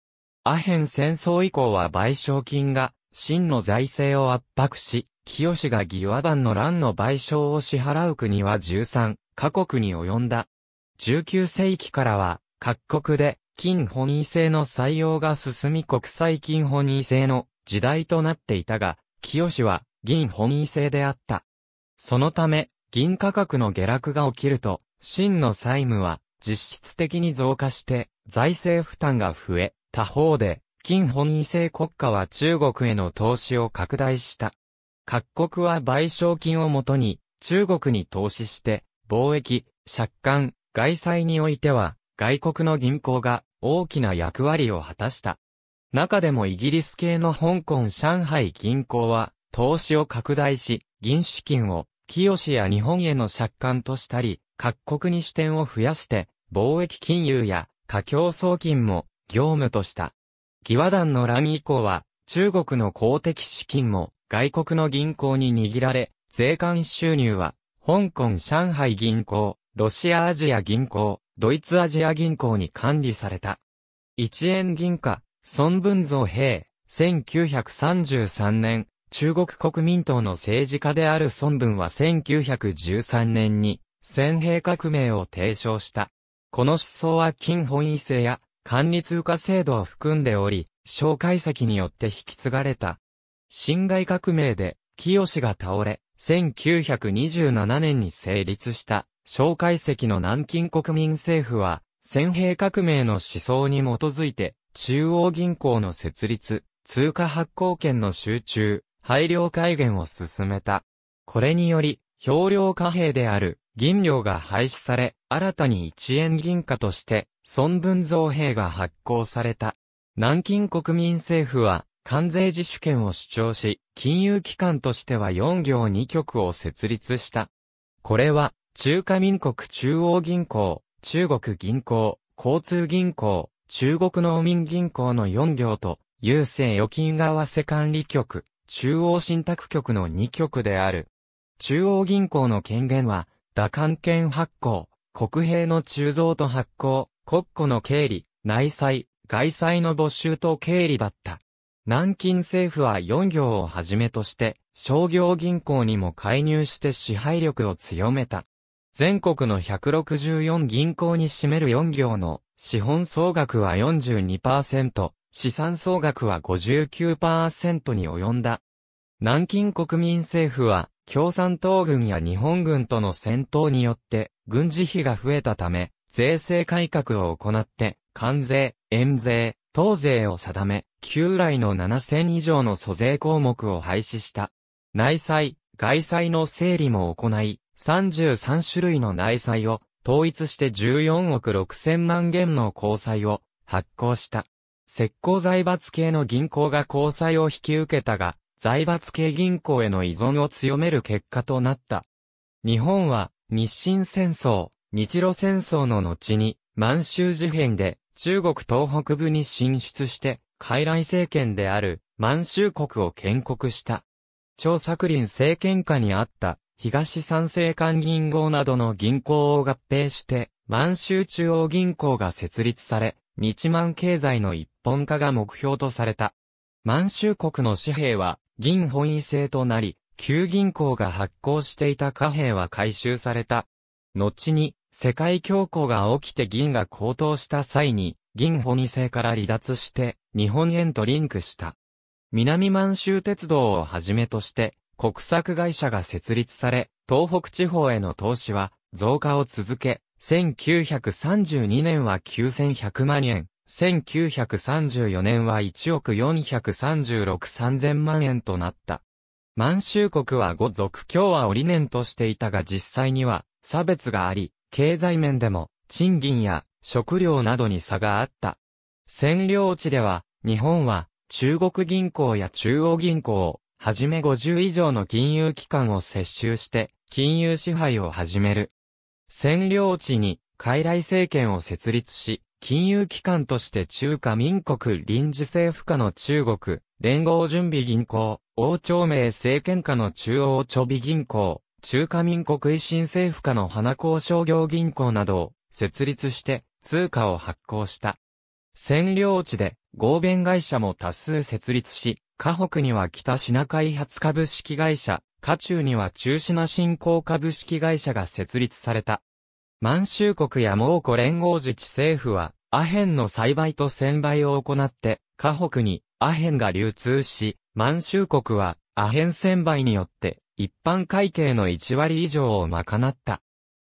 アヘン戦争以降は賠償金が、真の財政を圧迫し、清が義和団の乱の賠償を支払う国は13各国に及んだ。19世紀からは、各国で、金本位制の採用が進み国際金本位制の時代となっていたが、清は銀本位制であった。そのため、銀価格の下落が起きると、真の債務は実質的に増加して財政負担が増え、他方で、金本位制国家は中国への投資を拡大した。各国は賠償金をもとに、中国に投資して、貿易、借款、外債においては、外国の銀行が大きな役割を果たした。中でもイギリス系の香港上海銀行は、投資を拡大し、銀資金を、清や日本への借款としたり、各国に支店を増やして、貿易金融や、過競送金も業務とした。義和団の乱以降は、中国の公的資金も外国の銀行に握られ、税関収入は、香港上海銀行、ロシアアジア銀行、ドイツアジア銀行に管理された。一円銀貨、孫文造兵、1933年、中国国民党の政治家である孫文は1913年に、先兵革命を提唱した。この思想は金本位制や管理通貨制度を含んでおり、蒋介石によって引き継がれた。侵害革命で、清が倒れ、1927年に成立した、蒋介石の南京国民政府は、戦兵革命の思想に基づいて、中央銀行の設立、通貨発行権の集中、配慮改元を進めた。これにより、表量貨幣である銀料が廃止され、新たに一円銀貨として、孫文造兵が発行された。南京国民政府は、関税自主権を主張し、金融機関としては4行2局を設立した。これは、中華民国中央銀行、中国銀行、交通銀行、中国農民銀行の4行と、郵政預金合わせ管理局、中央信託局の2局である。中央銀行の権限は、打艦券発行、国兵の鋳造と発行、国庫の経理、内債、外債の没収と経理だった。南京政府は4行をはじめとして、商業銀行にも介入して支配力を強めた。全国の164銀行に占める4行の資本総額は42%、資産総額は59%に及んだ。南京国民政府は共産党軍や日本軍との戦闘によって軍事費が増えたため、税制改革を行って、関税、円税、当税を定め、旧来の7000以上の租税項目を廃止した。内債、外債の整理も行い、33種類の内債を統一して14億6000万元の交債を発行した。石膏財閥系の銀行が交債を引き受けたが、財閥系銀行への依存を強める結果となった。日本は日清戦争、日露戦争の後に満州事変で中国東北部に進出して傀儡政権である満州国を建国した。張作霖政権下にあった東三省間銀行などの銀行を合併して満州中央銀行が設立され、日満経済の一本化が目標とされた。満州国の紙幣は銀本位制となり、旧銀行が発行していた貨幣は回収された。後に世界恐慌が起きて銀が高騰した際に、銀ホニ製から離脱して、日本円とリンクした。南満州鉄道をはじめとして、国策会社が設立され、東北地方への投資は増加を続け、1932年は9100万円、1934年は1億436 3000万円となった。満州国は五族共和を理念としていたが実際には差別があり、経済面でも、賃金や食料などに差があった。占領地では、日本は中国銀行や中央銀行をはじめ50以上の金融機関を接収して金融支配を始める。占領地に傀儡政権を設立し、金融機関として中華民国臨時政府下の中国、連合準備銀行、王朝明政権下の中央貯備銀行、中華民国維新政府下の花工商業銀行などを設立して通貨を発行した。占領地で合弁会社も多数設立し、河北には北シナ開発株式会社、河中には中シナ振興株式会社が設立された。満州国や蒙古連合自治政府は、アヘンの栽培と専売を行って、河北にアヘンが流通し、満州国はアヘン専売によって一般会計の1割以上を賄った。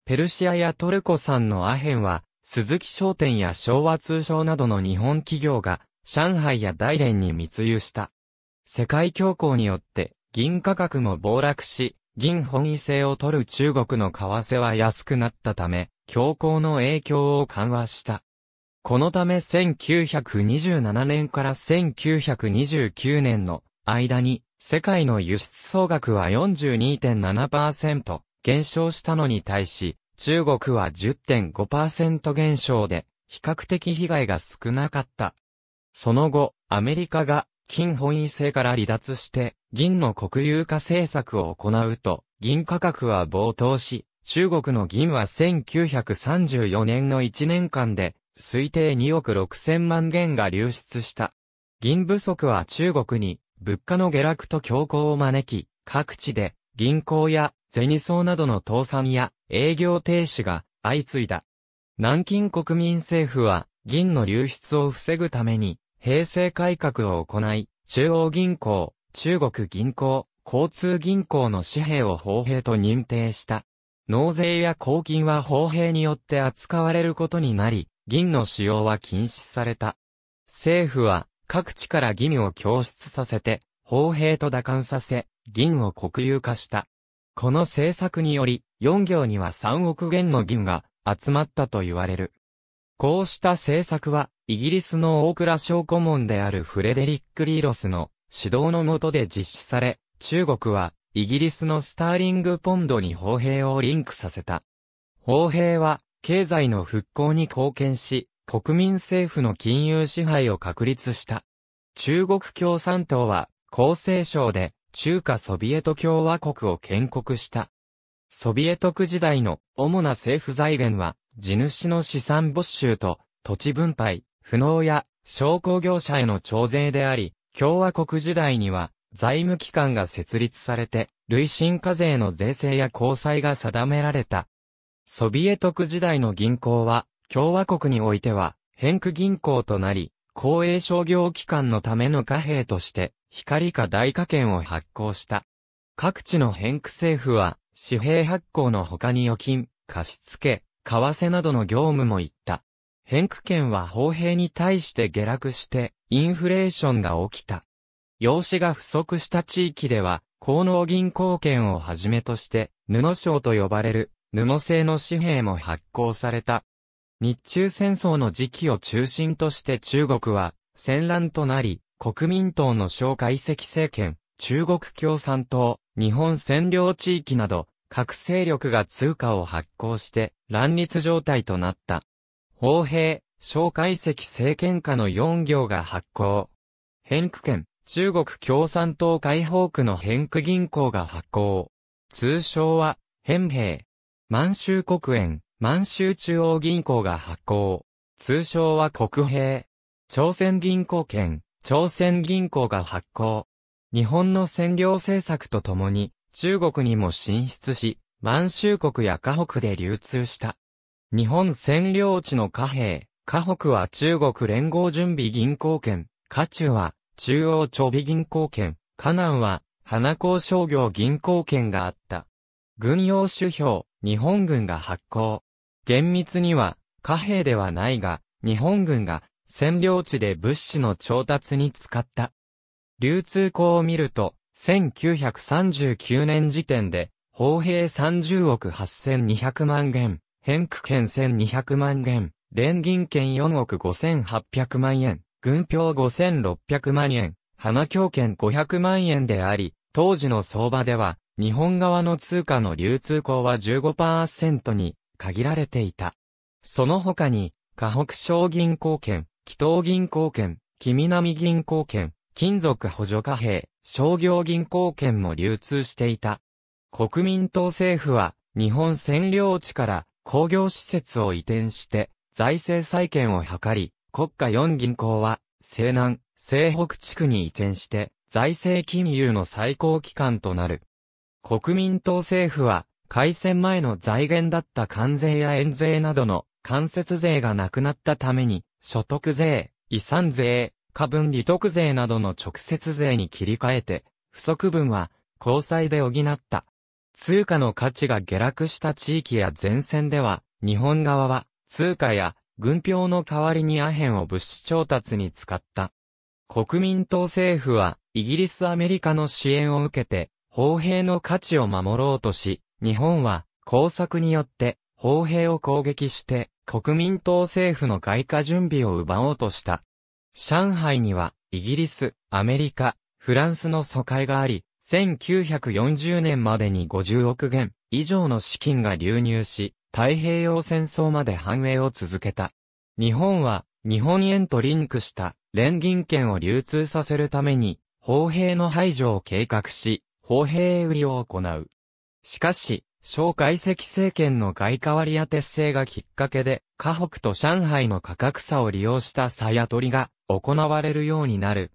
ペルシアやトルコ産のアヘンは、鈴木商店や昭和通商などの日本企業が、上海や大連に密輸した。世界恐慌によって、銀価格も暴落し、銀本位制を取る中国の為替は安くなったため、恐慌の影響を緩和した。このため1927年から1929年の間に世界の輸出総額は42.7%減少したのに対し、中国は10.5%減少で、比較的被害が少なかった。その後、アメリカが金本位制から離脱して、銀の国有化政策を行うと、銀価格は暴騰し、中国の銀は1934年の1年間で、推定2億6千万元が流出した。銀不足は中国に物価の下落と恐慌を招き、各地で銀行や銭層などの倒産や営業停止が相次いだ。南京国民政府は銀の流出を防ぐために平成改革を行い、中央銀行、中国銀行、交通銀行の紙幣を法幣と認定した。納税や公金は法幣によって扱われることになり、銀の使用は禁止された。政府は各地から銀を供出させて、砲兵と打艦させ、銀を国有化した。この政策により、4行には3億元の銀が集まったと言われる。こうした政策は、イギリスの大倉省顧問であるフレデリック・リーロスの指導の下で実施され、中国はイギリスのスターリングポンドに砲兵をリンクさせた。砲兵は経済の復興に貢献し、国民政府の金融支配を確立した。中国共産党は、厚生省で、中華ソビエト共和国を建国した。ソビエト区時代の主な政府財源は、地主の資産没収と土地分配、不能や商工業者への徴税であり、共和国時代には財務機関が設立されて、累進課税の税制や交際が定められた。ソビエト区時代の銀行は、共和国においては、変区銀行となり、公営商業機関のための貨幣として、光か大貨券を発行した。各地の変区政府は、紙幣発行の他に預金、貸付、為替などの業務も行った。偏区券は砲幣に対して下落して、インフレーションが起きた。用紙が不足した地域では、高能銀行券をはじめとして、布商と呼ばれる、布製の紙幣も発行された。日中戦争の時期を中心として中国は戦乱となり、国民党の蒋介石政権、中国共産党、日本占領地域など、各勢力が通貨を発行して乱立状態となった。砲兵、蒋介石政権下の4行が発行。変区権、中国共産党解放区の変区銀行が発行。通称は、変兵。満州国園、満州中央銀行が発行。通称は国兵。朝鮮銀行券、朝鮮銀行が発行。日本の占領政策とともに、中国にも進出し、満州国や河北で流通した。日本占領地の貨幣、河北は中国連合準備銀行券、河中は中央貯備銀行券、河南は花港商業銀行券があった。軍用酒標、日本軍が発行。厳密には、貨幣ではないが、日本軍が占領地で物資の調達に使った。流通項を見ると、1939年時点で、砲兵30億8200万元、変区券1200万元、連銀券4億5800万円、軍票5600万円、花京券500万円であり、当時の相場では、日本側の通貨の流通項は15%に限られていた。その他に、河北省銀行券、紀東銀行券、紀南銀行券、金属補助貨幣、商業銀行券も流通していた。国民党政府は、日本占領地から工業施設を移転して、財政再建を図り、国家4銀行は、西南、西北地区に移転して、財政金融の最高機関となる。国民党政府は、改選前の財源だった関税や円税などの間接税がなくなったために、所得税、遺産税、過分利得税などの直接税に切り替えて、不足分は、交際で補った。通貨の価値が下落した地域や前線では、日本側は、通貨や軍票の代わりにアヘンを物資調達に使った。国民党政府は、イギリスアメリカの支援を受けて、砲兵の価値を守ろうとし、日本は工作によって砲兵を攻撃して国民党政府の外貨準備を奪おうとした。上海にはイギリス、アメリカ、フランスの疎開があり、1940年までに50億元以上の資金が流入し、太平洋戦争まで繁栄を続けた。日本は日本円とリンクした連銀券を流通させるために、砲兵の排除を計画し、砲兵売りを行う。しかし、小解石政権の外貨割当て制がきっかけで、河北と上海の価格差を利用した鞘取りが行われるようになる。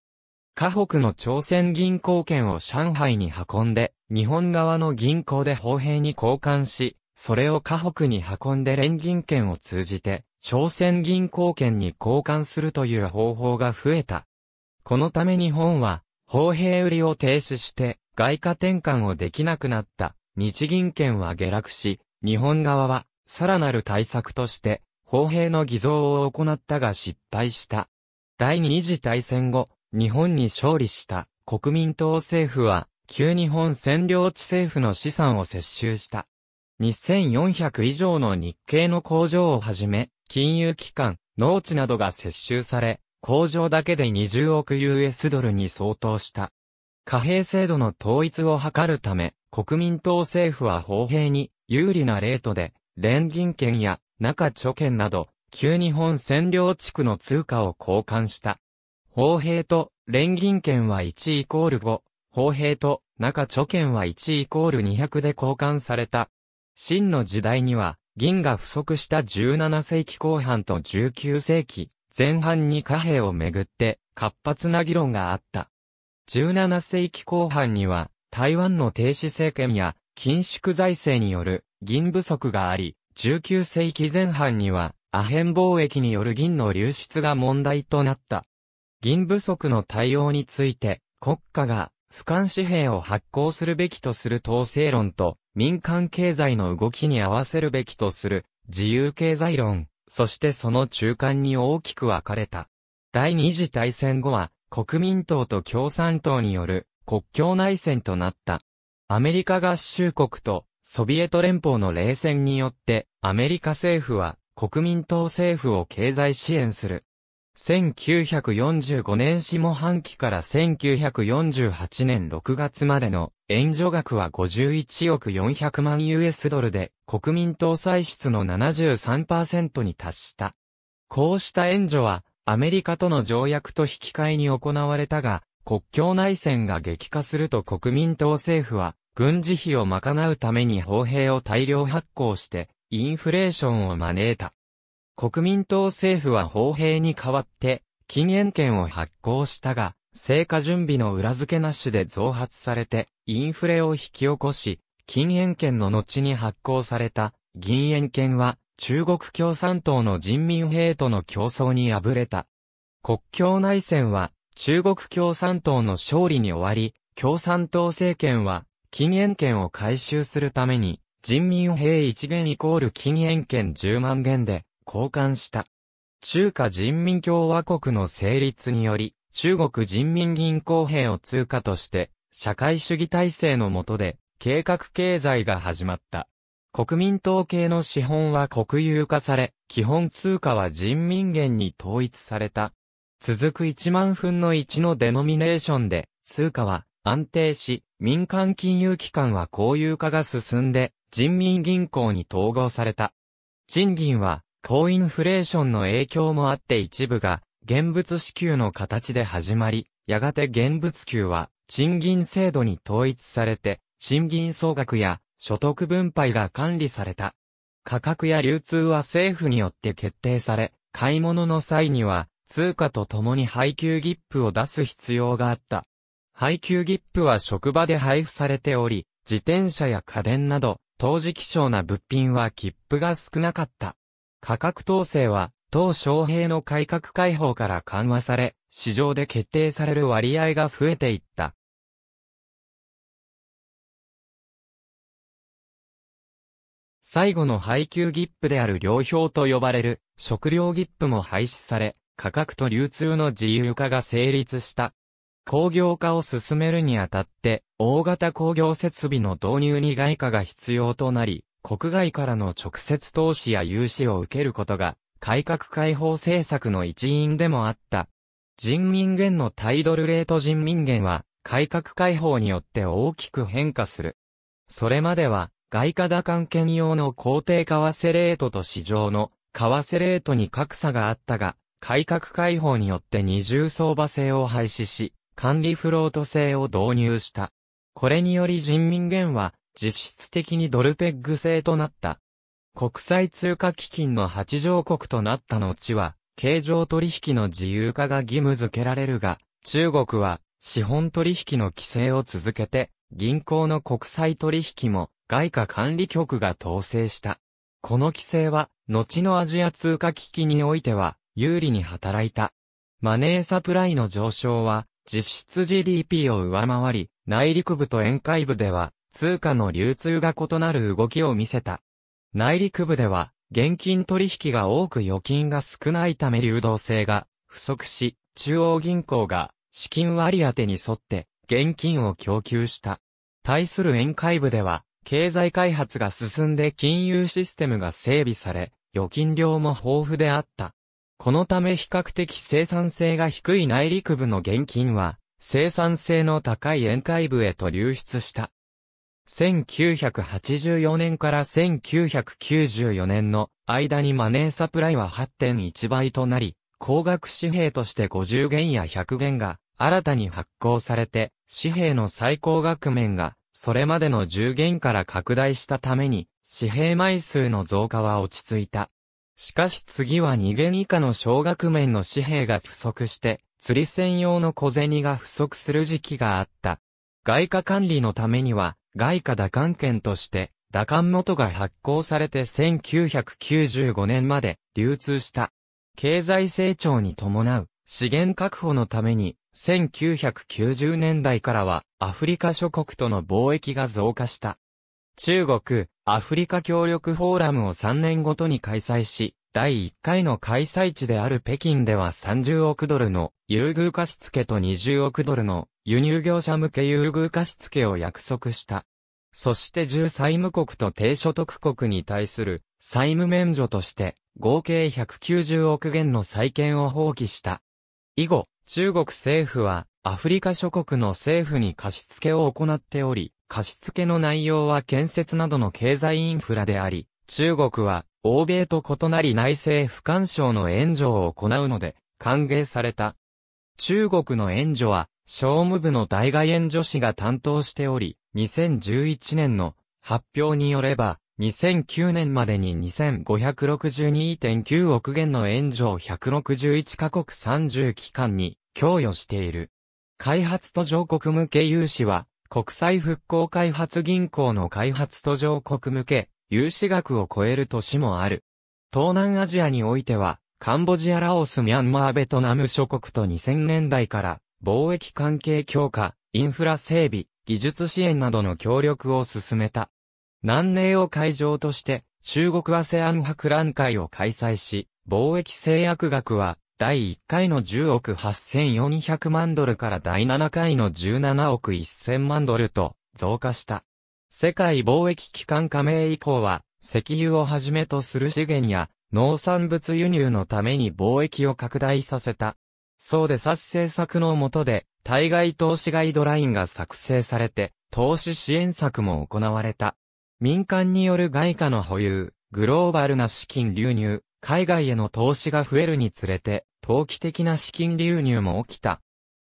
河北の朝鮮銀行券を上海に運んで、日本側の銀行で砲兵に交換し、それを河北に運んで連銀券を通じて、朝鮮銀行券に交換するという方法が増えた。このため日本は、砲兵売りを停止して、外貨転換をできなくなった。日銀券は下落し、日本側は、さらなる対策として、砲兵の偽造を行ったが失敗した。第二次大戦後、日本に勝利した国民党政府は、旧日本占領地政府の資産を接収した。2400以上の日系の工場をはじめ、金融機関、農地などが接収され、工場だけで20億 US ドルに相当した。貨幣制度の統一を図るため、国民党政府は法兵に有利なレートで、連銀券や中貯券など、旧日本占領地区の通貨を交換した。法兵と連銀券は1イコール5、法兵と中貯券は1イコール200で交換された。真の時代には、銀が不足した17世紀後半と19世紀前半に貨幣をめぐって活発な議論があった。17世紀後半には台湾の停止政権や緊縮財政による銀不足があり、19世紀前半にはアヘン貿易による銀の流出が問題となった。銀不足の対応について、国家が俯瞰紙幣を発行するべきとする統制論と、民間経済の動きに合わせるべきとする自由経済論、そしてその中間に大きく分かれた。第二次大戦後は、国民党と共産党による国境内戦となった。アメリカ合衆国とソビエト連邦の冷戦によってアメリカ政府は国民党政府を経済支援する。1945年下半期から1948年6月までの援助額は51億400万 US ドルで国民党歳出の73%に達した。こうした援助はアメリカとの条約と引き換えに行われたが、国境内戦が激化すると国民党政府は、軍事費を賄うために砲兵を大量発行して、インフレーションを招いた。国民党政府は砲兵に代わって、禁煙権を発行したが、成果準備の裏付けなしで増発されて、インフレを引き起こし、禁煙権の後に発行された、銀煙権は、中国共産党の人民兵との競争に敗れた。国境内戦は、中国共産党の勝利に終わり、共産党政権は、禁煙権を回収するために、人民兵一元イコール禁煙権10万元で、交換した。中華人民共和国の成立により、中国人民銀行兵を通貨として、社会主義体制の下で、計画経済が始まった。国民党系の資本は国有化され、基本通貨は人民元に統一された。続く1万分の1のデノミネーションで、通貨は安定し、民間金融機関は公有化が進んで、人民銀行に統合された。賃金は、高インフレーションの影響もあって一部が、現物支給の形で始まり、やがて現物給は、賃金制度に統一されて、賃金総額や所得分配が管理された。価格や流通は政府によって決定され、買い物の際には通貨と共に配給ギップを出す必要があった。配給ギップは職場で配布されており、自転車や家電など、当時希少な物品は切符が少なかった。価格統制は、当昌兵の改革開放から緩和され、市場で決定される割合が増えていった。最後の配給ギップである糧票と呼ばれる食料ギップも廃止され、価格と流通の自由化が成立した。工業化を進めるにあたって、大型工業設備の導入に外貨が必要となり、国外からの直接投資や融資を受けることが、改革開放政策の一因でもあった。人民元のタイドルレート人民元は、改革開放によって大きく変化する。それまでは、外貨打関券用の公定為替レートと市場の為替レートに格差があったが、改革開放によって二重相場制を廃止し、管理フロート制を導入した。これにより人民元は実質的にドルペッグ制となった。国際通貨基金の八条国となった後は、経常取引の自由化が義務付けられるが、中国は資本取引の規制を続けて、銀行の国際取引も外貨管理局が統制した。この規制は、後のアジア通貨危機においては、有利に働いた。マネーサプライの上昇は、実質 GDP を上回り、内陸部と沿海部では、通貨の流通が異なる動きを見せた。内陸部では、現金取引が多く預金が少ないため流動性が不足し、中央銀行が資金割り当てに沿って現金を供給した。対する沿海部では、経済開発が進んで金融システムが整備され、預金量も豊富であった。このため比較的生産性が低い内陸部の現金は、生産性の高い沿海部へと流出した。1984年から1994年の間にマネーサプライは8.1倍となり、高額紙幣として50元や100元が新たに発行されて、紙幣の最高額面がそれまでの10元から拡大したために、紙幣枚数の増加は落ち着いた。しかし次は2元以下の小額面の紙幣が不足して、釣り専用の小銭が不足する時期があった。外貨管理のためには、外貨打艦券として、打艦元が発行されて1995年まで流通した。経済成長に伴う資源確保のために、1990年代からはアフリカ諸国との貿易が増加した。中国、アフリカ協力フォーラムを3年ごとに開催し、第1回の開催地である北京では30億ドルの優遇貸付と20億ドルの輸入業者向け優遇貸付を約束した。そして10債務国と低所得国に対する債務免除として合計190億元の債権を放棄した。以後、中国政府はアフリカ諸国の政府に貸付を行っており、貸付の内容は建設などの経済インフラであり、中国は欧米と異なり内政不干渉の援助を行うので、歓迎された。中国の援助は、商務部の代外援助士が担当しており、2011年の発表によれば、2009年までに2562.9億元の援助を161カ国30機関に供与している。開発途上国向け融資は国際復興開発銀行の開発途上国向け、融資額を超える年もある。東南アジアにおいては、カンボジアラオスミャンマーベトナム諸国と2000年代から貿易関係強化、インフラ整備、技術支援などの協力を進めた。南寧を会場として中国アセアン博覧会を開催し、貿易制約額は第1回の10億8400万ドルから第7回の17億1000万ドルと増加した。世界貿易機関加盟以降は、石油をはじめとする資源や農産物輸入のために貿易を拡大させた。そうで察政策の下で、対外投資ガイドラインが作成されて、投資支援策も行われた。民間による外貨の保有、グローバルな資金流入、海外への投資が増えるにつれて、投機的な資金流入も起きた。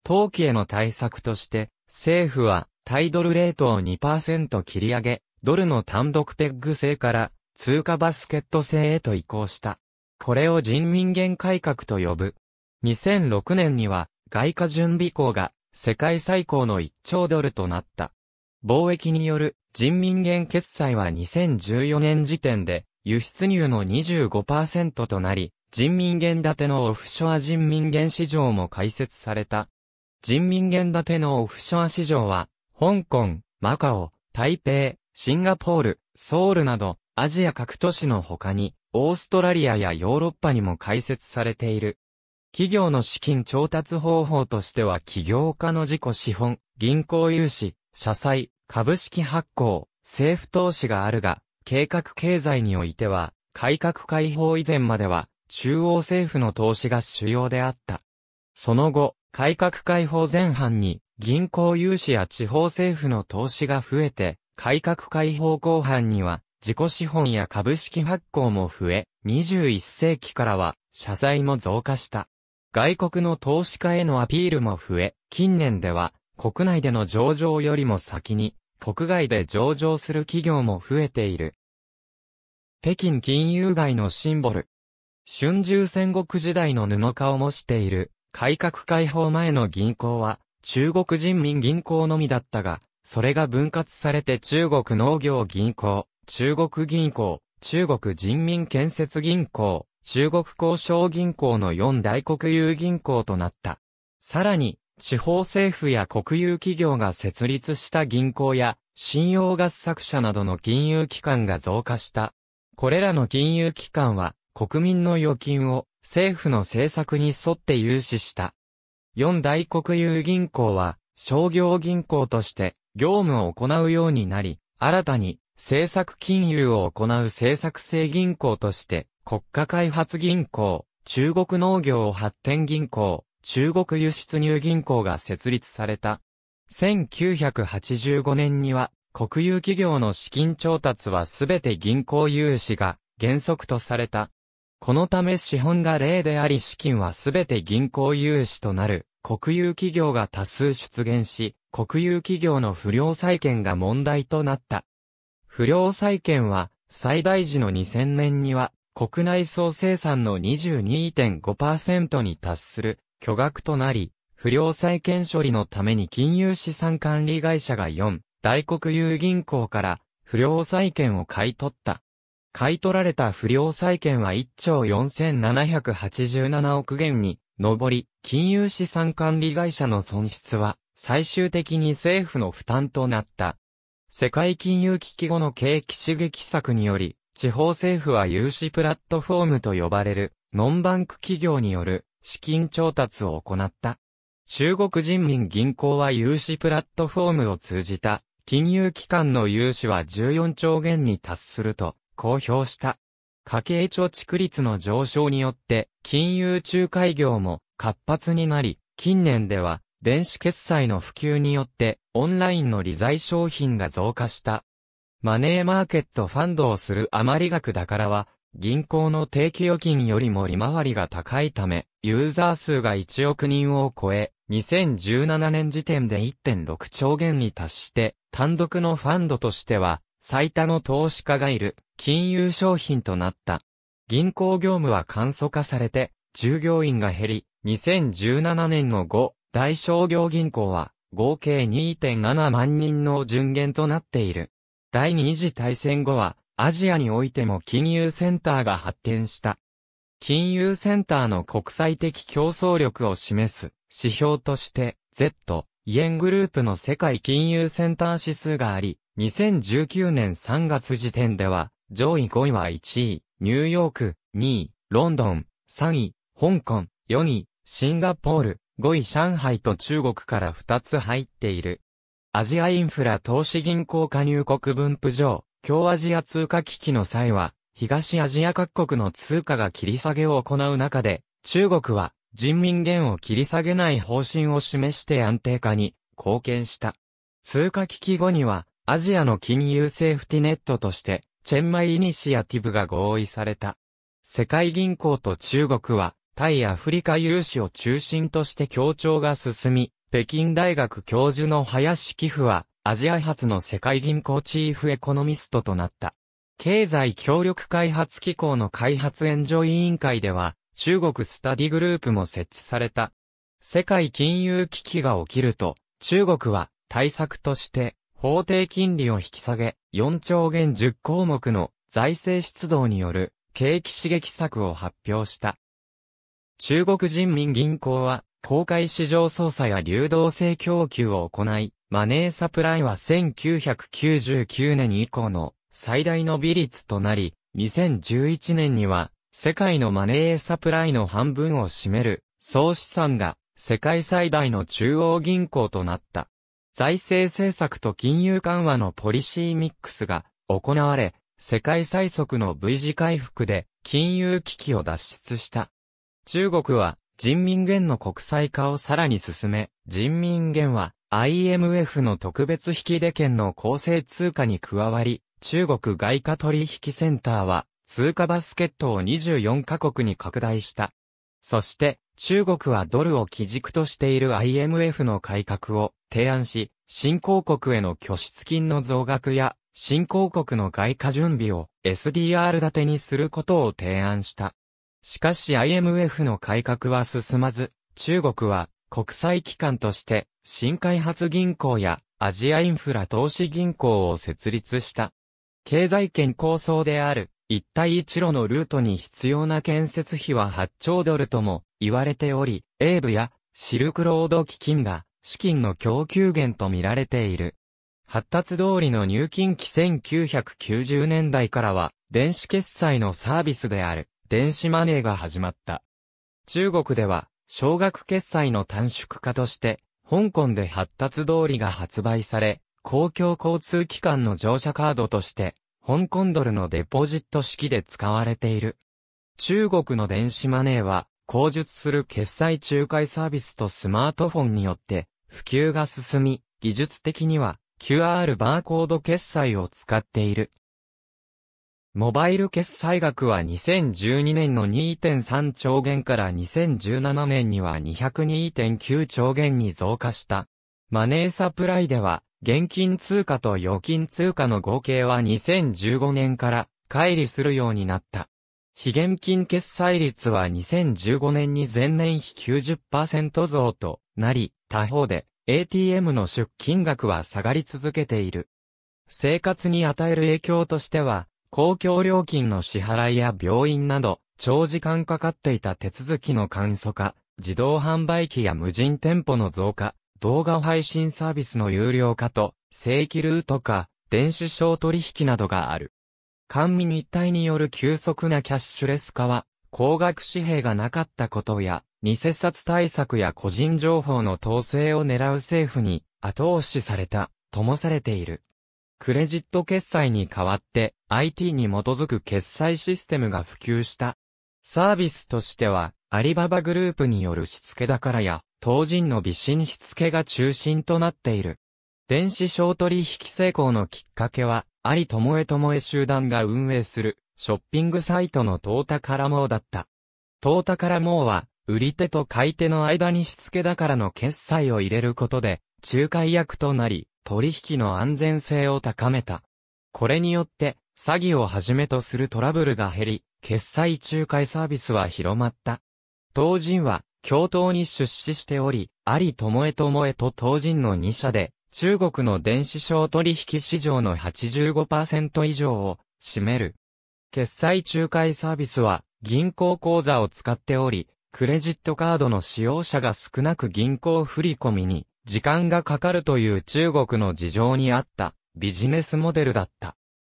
投機への対策として、政府は、対ドルレートを2%切り上げ、ドルの単独ペッグ制から通貨バスケット制へと移行した。これを人民元改革と呼ぶ。2006年には外貨準備校が世界最高の1兆ドルとなった。貿易による人民元決済は2014年時点で輸出入の25%となり、人民元建てのオフショア人民元市場も開設された。人民元建てのオフショア市場は、香港、マカオ、台北、シンガポール、ソウルなど、アジア各都市の他に、オーストラリアやヨーロッパにも開設されている。企業の資金調達方法としては企業家の自己資本、銀行融資、社債、株式発行、政府投資があるが、計画経済においては、改革開放以前までは、中央政府の投資が主要であった。その後、改革開放前半に、銀行融資や地方政府の投資が増えて、改革開放後半には、自己資本や株式発行も増え、21世紀からは、社債も増加した。外国の投資家へのアピールも増え、近年では、国内での上場よりも先に、国外で上場する企業も増えている。北京金融街のシンボル。春秋戦国時代の布化を模している、改革開放前の銀行は、中国人民銀行のみだったが、それが分割されて中国農業銀行、中国銀行、中国人民建設銀行、中国交渉銀行の4大国有銀行となった。さらに、地方政府や国有企業が設立した銀行や、信用合作者などの金融機関が増加したこれらの金融機関は、国民の預金を政府の政策に沿って融資した。四大国有銀行は商業銀行として業務を行うようになり、新たに政策金融を行う政策性銀行として国家開発銀行、中国農業発展銀行、中国輸出入銀行が設立された。1985年には国有企業の資金調達はすべて銀行融資が原則とされた。このため資本が例であり資金はすべて銀行融資となる国有企業が多数出現し、国有企業の不良債権が問題となった。不良債権は最大時の2000年には国内総生産の22.5%に達する巨額となり、不良債権処理のために金融資産管理会社が4、大黒有銀行から不良債権を買い取った。買い取られた不良債権は1兆4787億元に上り、金融資産管理会社の損失は最終的に政府の負担となった。世界金融危機後の景気刺激策により、地方政府は融資プラットフォームと呼ばれるノンバンク企業による資金調達を行った。中国人民銀行は融資プラットフォームを通じた金融機関の融資は14兆元に達すると公表した。家計貯蓄率の上昇によって、金融仲介業も活発になり、近年では、電子決済の普及によって、オンラインの利財商品が増加した。マネーマーケットファンドをする余り額だからは、銀行の定期預金よりも利回りが高いため、ユーザー数が1億人を超え、2017年時点で1.6兆元に達して、単独のファンドとしては、最多の投資家がいる、金融商品となった。銀行業務は簡素化されて、従業員が減り、2017年の後、大商業銀行は、合計2.7万人の順減となっている。第二次大戦後は、アジアにおいても金融センターが発展した。金融センターの国際的競争力を示す指標として、Z、イエングループの世界金融センター指数があり、2019年3月時点では、上位5位は1位、ニューヨーク、2位、ロンドン、3位、香港、4位、シンガポール、5位上海と中国から2つ入っている。アジアインフラ投資銀行加入国分布上、強アジア通貨危機の際は、東アジア各国の通貨が切り下げを行う中で、中国は人民元を切り下げない方針を示して安定化に貢献した。通貨危機後には、アジアの金融セーフティネットとして、チェンマイイニシアティブが合意された。世界銀行と中国は、対アフリカ融資を中心として協調が進み、北京大学教授の林寄付は、アジア発の世界銀行チーフエコノミストとなった。経済協力開発機構の開発援助委員会では、中国スタディグループも設置された。世界金融危機が起きると、中国は対策として法定金利を引き下げ、4兆元10項目の財政出動による景気刺激策を発表した。中国人民銀行は、公開市場操作や流動性供給を行い、マネーサプライは1999年以降の最大の微率となり、2011年には世界のマネーサプライの半分を占める、総資産が、世界最大の中央銀行となった。財政政策と金融緩和のポリシーミックスが行われ、世界最速の V 字回復で金融危機を脱出した。中国は人民元の国際化をさらに進め、人民元は IMF の特別引出権の構成通貨に加わり、中国外貨取引センターは通貨バスケットを24カ国に拡大した。そして、中国はドルを基軸としている IMF の改革を提案し、新興国への拠出金の増額や、新興国の外貨準備を SDR 立てにすることを提案した。しかし IMF の改革は進まず、中国は国際機関として新開発銀行やアジアインフラ投資銀行を設立した。経済圏構想である一帯一路のルートに必要な建設費は8兆ドルとも言われており、エーブやシルクロード基金が資金の供給源と見られている。発達通りの入金期1990年代からは電子決済のサービスである電子マネーが始まった。中国では小学決済の短縮化として香港で発達通りが発売され、公共交通機関の乗車カードとして香港ドルのデポジット式で使われている。中国の電子マネーは、口述する決済仲介サービスとスマートフォンによって普及が進み、技術的には QR バーコード決済を使っている。モバイル決済額は2012年の2.3兆元から2017年には202.9兆元に増加した。マネーサプライでは現金通貨と預金通貨の合計は2015年から乖離するようになった。非現金決済率は2015年に前年比90%増となり、他方で ATM の出金額は下がり続けている。生活に与える影響としては、公共料金の支払いや病院など、長時間かかっていた手続きの簡素化、自動販売機や無人店舗の増加、動画配信サービスの有料化と、正規ルート化、電子商取引などがある。官民一体による急速なキャッシュレス化は、高額紙幣がなかったことや、偽札対策や個人情報の統制を狙う政府に後押しされた、ともされている。クレジット決済に代わって IT に基づく決済システムが普及した。サービスとしては、アリババグループによるしつけだからや、当人の微信しつけが中心となっている。電子商取引成功のきっかけは、有えと友え集団が運営する、ショッピングサイトのトータカラモーだった。トータカラモーは、売り手と買い手の間にしつけだからの決済を入れることで、仲介役となり、取引の安全性を高めた。これによって、詐欺をはじめとするトラブルが減り、決済仲介サービスは広まった。当人は、京闘に出資しており、有もえと東人の2社で、中国の電子商取引市場の85%以上を占める。決済仲介サービスは銀行口座を使っており、クレジットカードの使用者が少なく銀行振込に時間がかかるという中国の事情にあったビジネスモデルだった。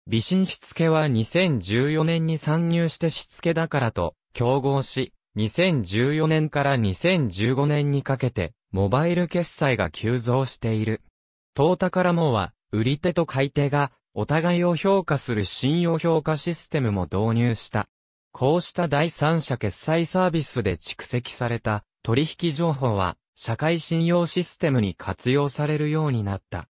微信しつけは2014年に参入してしつけだからと競合し、2014年から2015年にかけて、モバイル決済が急増している。トータカラモは、売り手と買い手が、お互いを評価する信用評価システムも導入した。こうした第三者決済サービスで蓄積された取引情報は社会信用システムに活用されるようになった。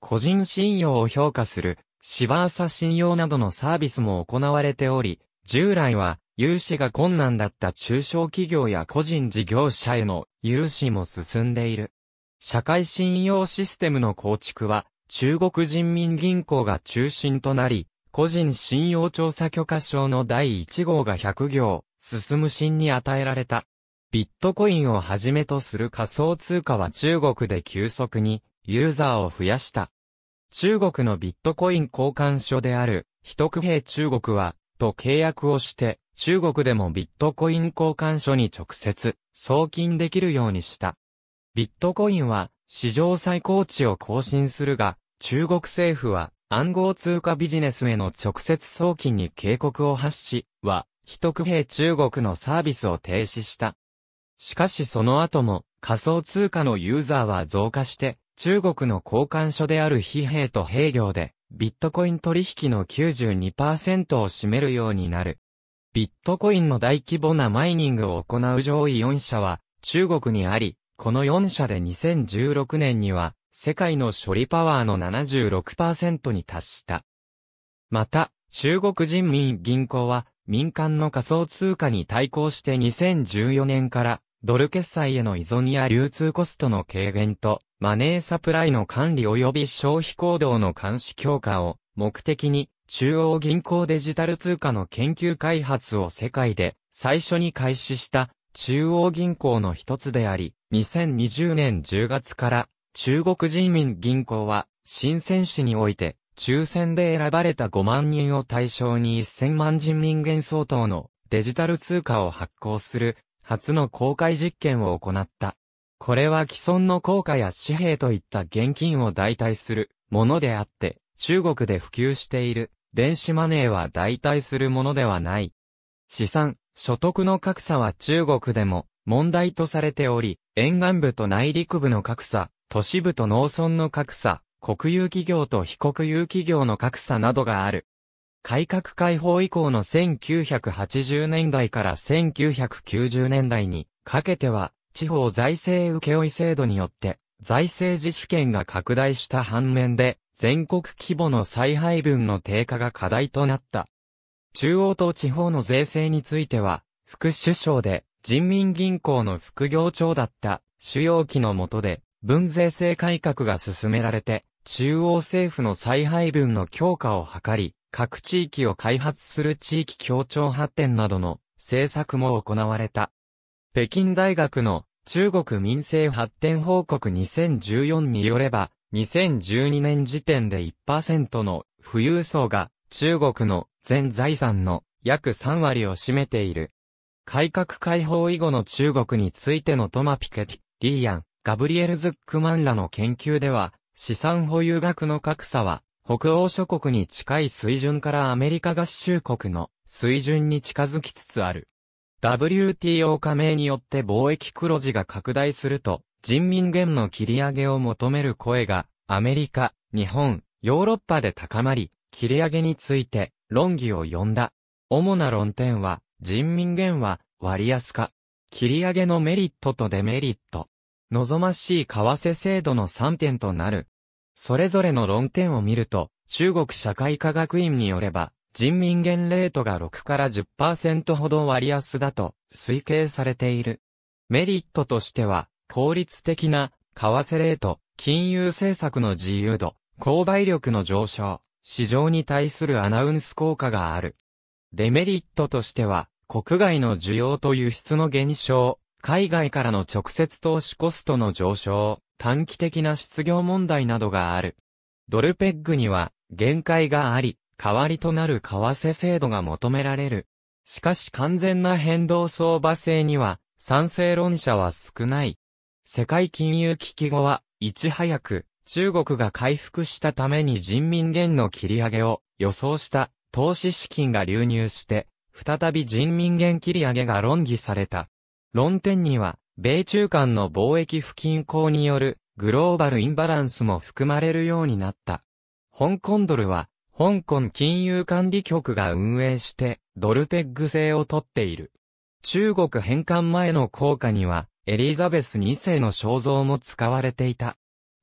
個人信用を評価するシバーサ信用などのサービスも行われており、従来は融資が困難だった中小企業や個人事業者への融資も進んでいる。社会信用システムの構築は、中国人民銀行が中心となり、個人信用調査許可証の第1号が100行、進む新に与えられた。ビットコインをはじめとする仮想通貨は中国で急速にユーザーを増やした。中国のビットコイン交換所である、一区平中国は、と契約をして、中国でもビットコイン交換所に直接送金できるようにした。ビットコインは史上最高値を更新するが、中国政府は暗号通貨ビジネスへの直接送金に警告を発し、は、一区兵中国のサービスを停止した。しかしその後も仮想通貨のユーザーは増加して、中国の交換所である非兵と兵業でビットコイン取引の92%を占めるようになる。ビットコインの大規模なマイニングを行う上位4社は中国にあり、この4社で2016年には世界の処理パワーの76%に達した。また、中国人民銀行は民間の仮想通貨に対抗して2014年からドル決済への依存や流通コストの軽減とマネーサプライの管理及び消費行動の監視強化を目的に、中央銀行デジタル通貨の研究開発を世界で最初に開始した中央銀行の一つであり、2020年10月から中国人民銀行は、新圳市において、抽選で選ばれた5万人を対象に1000万人民元相当のデジタル通貨を発行する初の公開実験を行った。これは既存の硬貨や紙幣といった現金を代替するものであって、中国で普及している電子マネーは代替するものではない。資産、所得の格差は中国でも問題とされており、沿岸部と内陸部の格差、都市部と農村の格差、国有企業と非国有企業の格差などがある。改革開放以降の1980年代から1990年代にかけては、地方財政請負制度によって、財政自主権が拡大した反面で、全国規模の再配分の低下が課題となった。中央と地方の税制については、副首相で人民銀行の副業長だった主要期の下で、分税制改革が進められて、中央政府の再配分の強化を図り、各地域を開発する地域協調発展などの政策も行われた。北京大学の中国民政発展報告2014によれば、2012年時点で1%の富裕層が中国の全財産の約3割を占めている。改革開放以後の中国についてのトマ・ピケティ、リーアン、ガブリエル・ズックマンらの研究では、資産保有額の格差は、北欧諸国に近い水準からアメリカ合衆国の水準に近づきつつある。WTO 加盟によって貿易黒字が拡大すると、人民元の切り上げを求める声が、アメリカ、日本、ヨーロッパで高まり、切り上げについて、論議を呼んだ。主な論点は、人民元は、割安化。切り上げのメリットとデメリット。望ましい為替制度の3点となる。それぞれの論点を見ると、中国社会科学院によれば、人民元レートが6から10%ほど割安だと推計されている。メリットとしては、効率的な為替レート、金融政策の自由度、購買力の上昇、市場に対するアナウンス効果がある。デメリットとしては、国外の需要と輸出の減少、海外からの直接投資コストの上昇、短期的な失業問題などがある。ドルペッグには限界があり、代わりとなる為替制度が求められる。しかし完全な変動相場制には、賛成論者は少ない。世界金融危機後は、いち早く、中国が回復したために人民元の切り上げを予想した投資資金が流入して、再び人民元切り上げが論議された。論点には、米中間の貿易不均衡によるグローバルインバランスも含まれるようになった。香港ドルは香港金融管理局が運営して、ドルペッグ制を取っている。中国返還前の効果には、エリザベス2世の肖像も使われていた。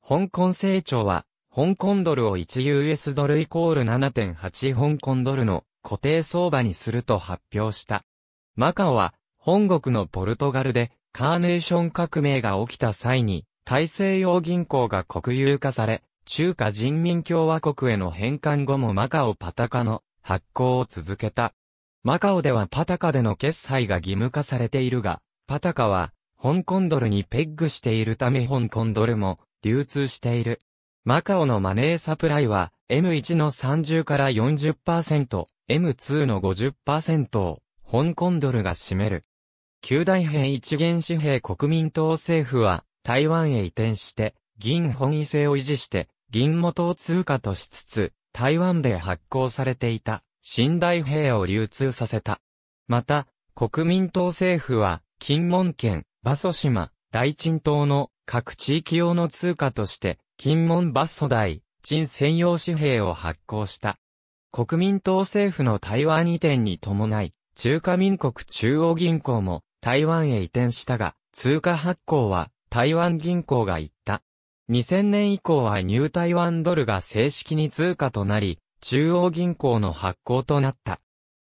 香港成長は、香港ドルを 1US ドルイコール7.8香港ドルの固定相場にすると発表した。マカオは、本国のポルトガルでカーネーション革命が起きた際に、大西洋銀行が国有化され、中華人民共和国への返還後もマカオパタカの発行を続けた。マカオではパタカでの決済が義務化されているが、パタカは香港ドルにペッグしているため香港ドルも流通している。マカオのマネーサプライは M1 の30から40%、M2 の50%を香港ドルが占める。旧大幣一元紙幣国民党政府は台湾へ移転して銀本位制を維持して銀元を通貨としつつ、台湾で発行されていた、新大兵を流通させた。また、国民党政府は、金門県、馬祖島、大鎮島の各地域用の通貨として、金門馬祖大、鎮専用紙幣を発行した。国民党政府の台湾移転に伴い、中華民国中央銀行も台湾へ移転したが、通貨発行は台湾銀行が行った。2000年以降はニュー台湾ドルが正式に通貨となり、中央銀行の発行となった。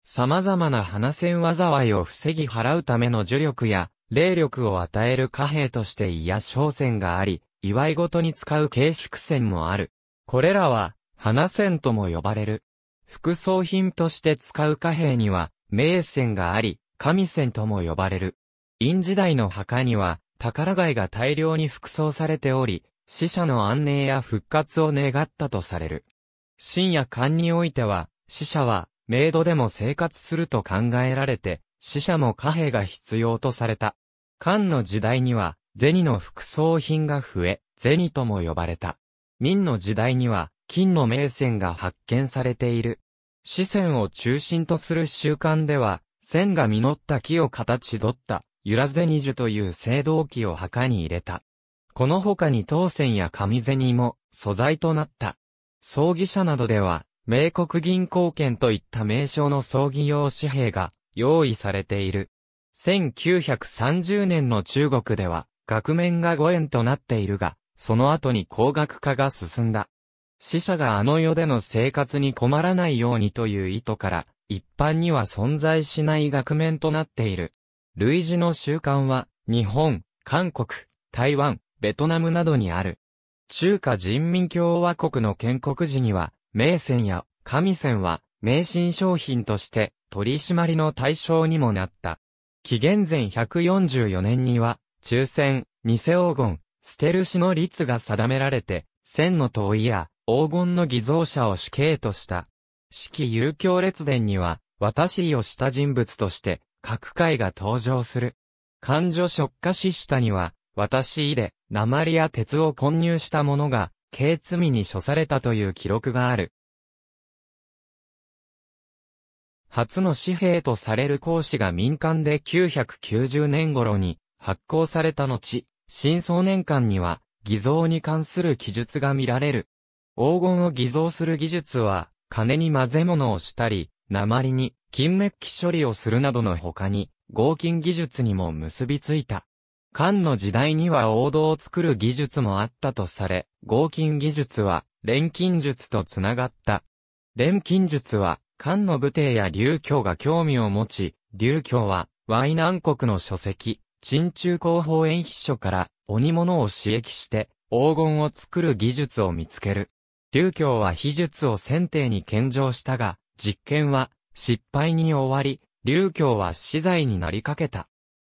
様々な花線災いを防ぎ払うための呪力や、霊力を与える貨幣としていや商船があり、祝いごとに使う軽縮船もある。これらは、花線とも呼ばれる。副葬品として使う貨幣には、名船があり、神船とも呼ばれる。陰時代の墓には、宝貝が大量に服装されており、死者の安寧や復活を願ったとされる。深夜間においては、死者は、メイドでも生活すると考えられて、死者も貨幣が必要とされた。漢の時代には、銭の副葬品が増え、銭とも呼ばれた。明の時代には、金の銘銭が発見されている。四川を中心とする習慣では、線が実った木を形取った、ゆら銭樹という青銅器を墓に入れた。この他に当選や紙銭も素材となった。葬儀社などでは、米国銀行券といった名称の葬儀用紙幣が用意されている。1930年の中国では、額面が5円となっているが、その後に高額化が進んだ。死者があの世での生活に困らないようにという意図から、一般には存在しない額面となっている。類似の習慣は、日本、韓国、台湾、ベトナムなどにある。中華人民共和国の建国時には、名船や神船は、名神商品として取り締まりの対象にもなった。紀元前144年には、抽選、偽黄金、捨てる死の率が定められて、千の遠いや黄金の偽造者を死刑とした。四季遊興列伝には、私をした人物として、各界が登場する。勘女食家死下には、私れ、鉛や鉄を混入したものが、軽罪に処されたという記録がある。初の紙幣とされる講師が民間で990年頃に発行された後、新壮年間には偽造に関する記述が見られる。黄金を偽造する技術は、金に混ぜ物をしたり、鉛に金メッキ処理をするなどの他に、合金技術にも結びついた。漢の時代には王道を作る技術もあったとされ、合金技術は、錬金術とつながった。錬金術は、漢の武帝や劉教が興味を持ち、劉教は、イ南国の書籍、鎮中広報演筆書から、鬼物を刺激して、黄金を作る技術を見つける。劉教は秘術を選定に献上したが、実験は、失敗に終わり、劉教は死罪になりかけた。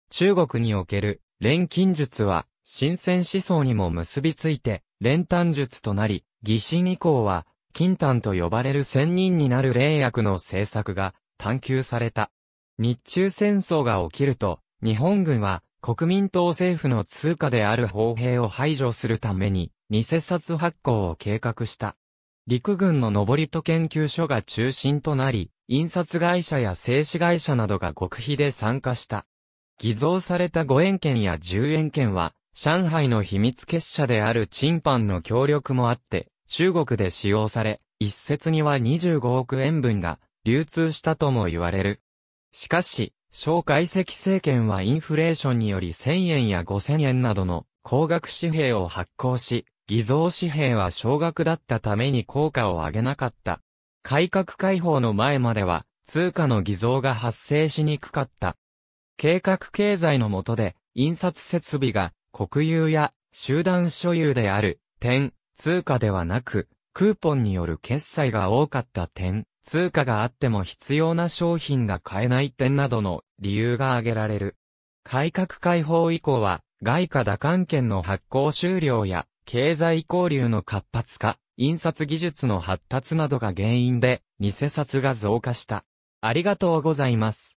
中国における錬金術は、新鮮思想にも結びついて、練炭術となり、疑心以降は、金炭と呼ばれる仙人になる霊薬の製作が探求された。日中戦争が起きると、日本軍は国民党政府の通貨である砲兵を排除するために、偽札発行を計画した。陸軍の登戸研究所が中心となり、印刷会社や製紙会社などが極秘で参加した。偽造された5円券や10円券は、上海の秘密結社であるチンパンの協力もあって、中国で使用され、一説には25億円分が流通したとも言われる。しかし、蒋介石政権はインフレーションにより1000円や5000円などの高額紙幣を発行し、偽造紙幣は少額だったために効果を上げなかった。改革開放の前までは、通貨の偽造が発生しにくかった。計画経済の下で、印刷設備が国有や集団所有である点、通貨ではなく、クーポンによる決済が多かった点、通貨があっても必要な商品が買えない点などの理由が挙げられる。改革開放以降は、外貨打艦券の発行終了や、経済交流の活発化、印刷技術の発達などが原因で、偽札が増加した。ありがとうございます。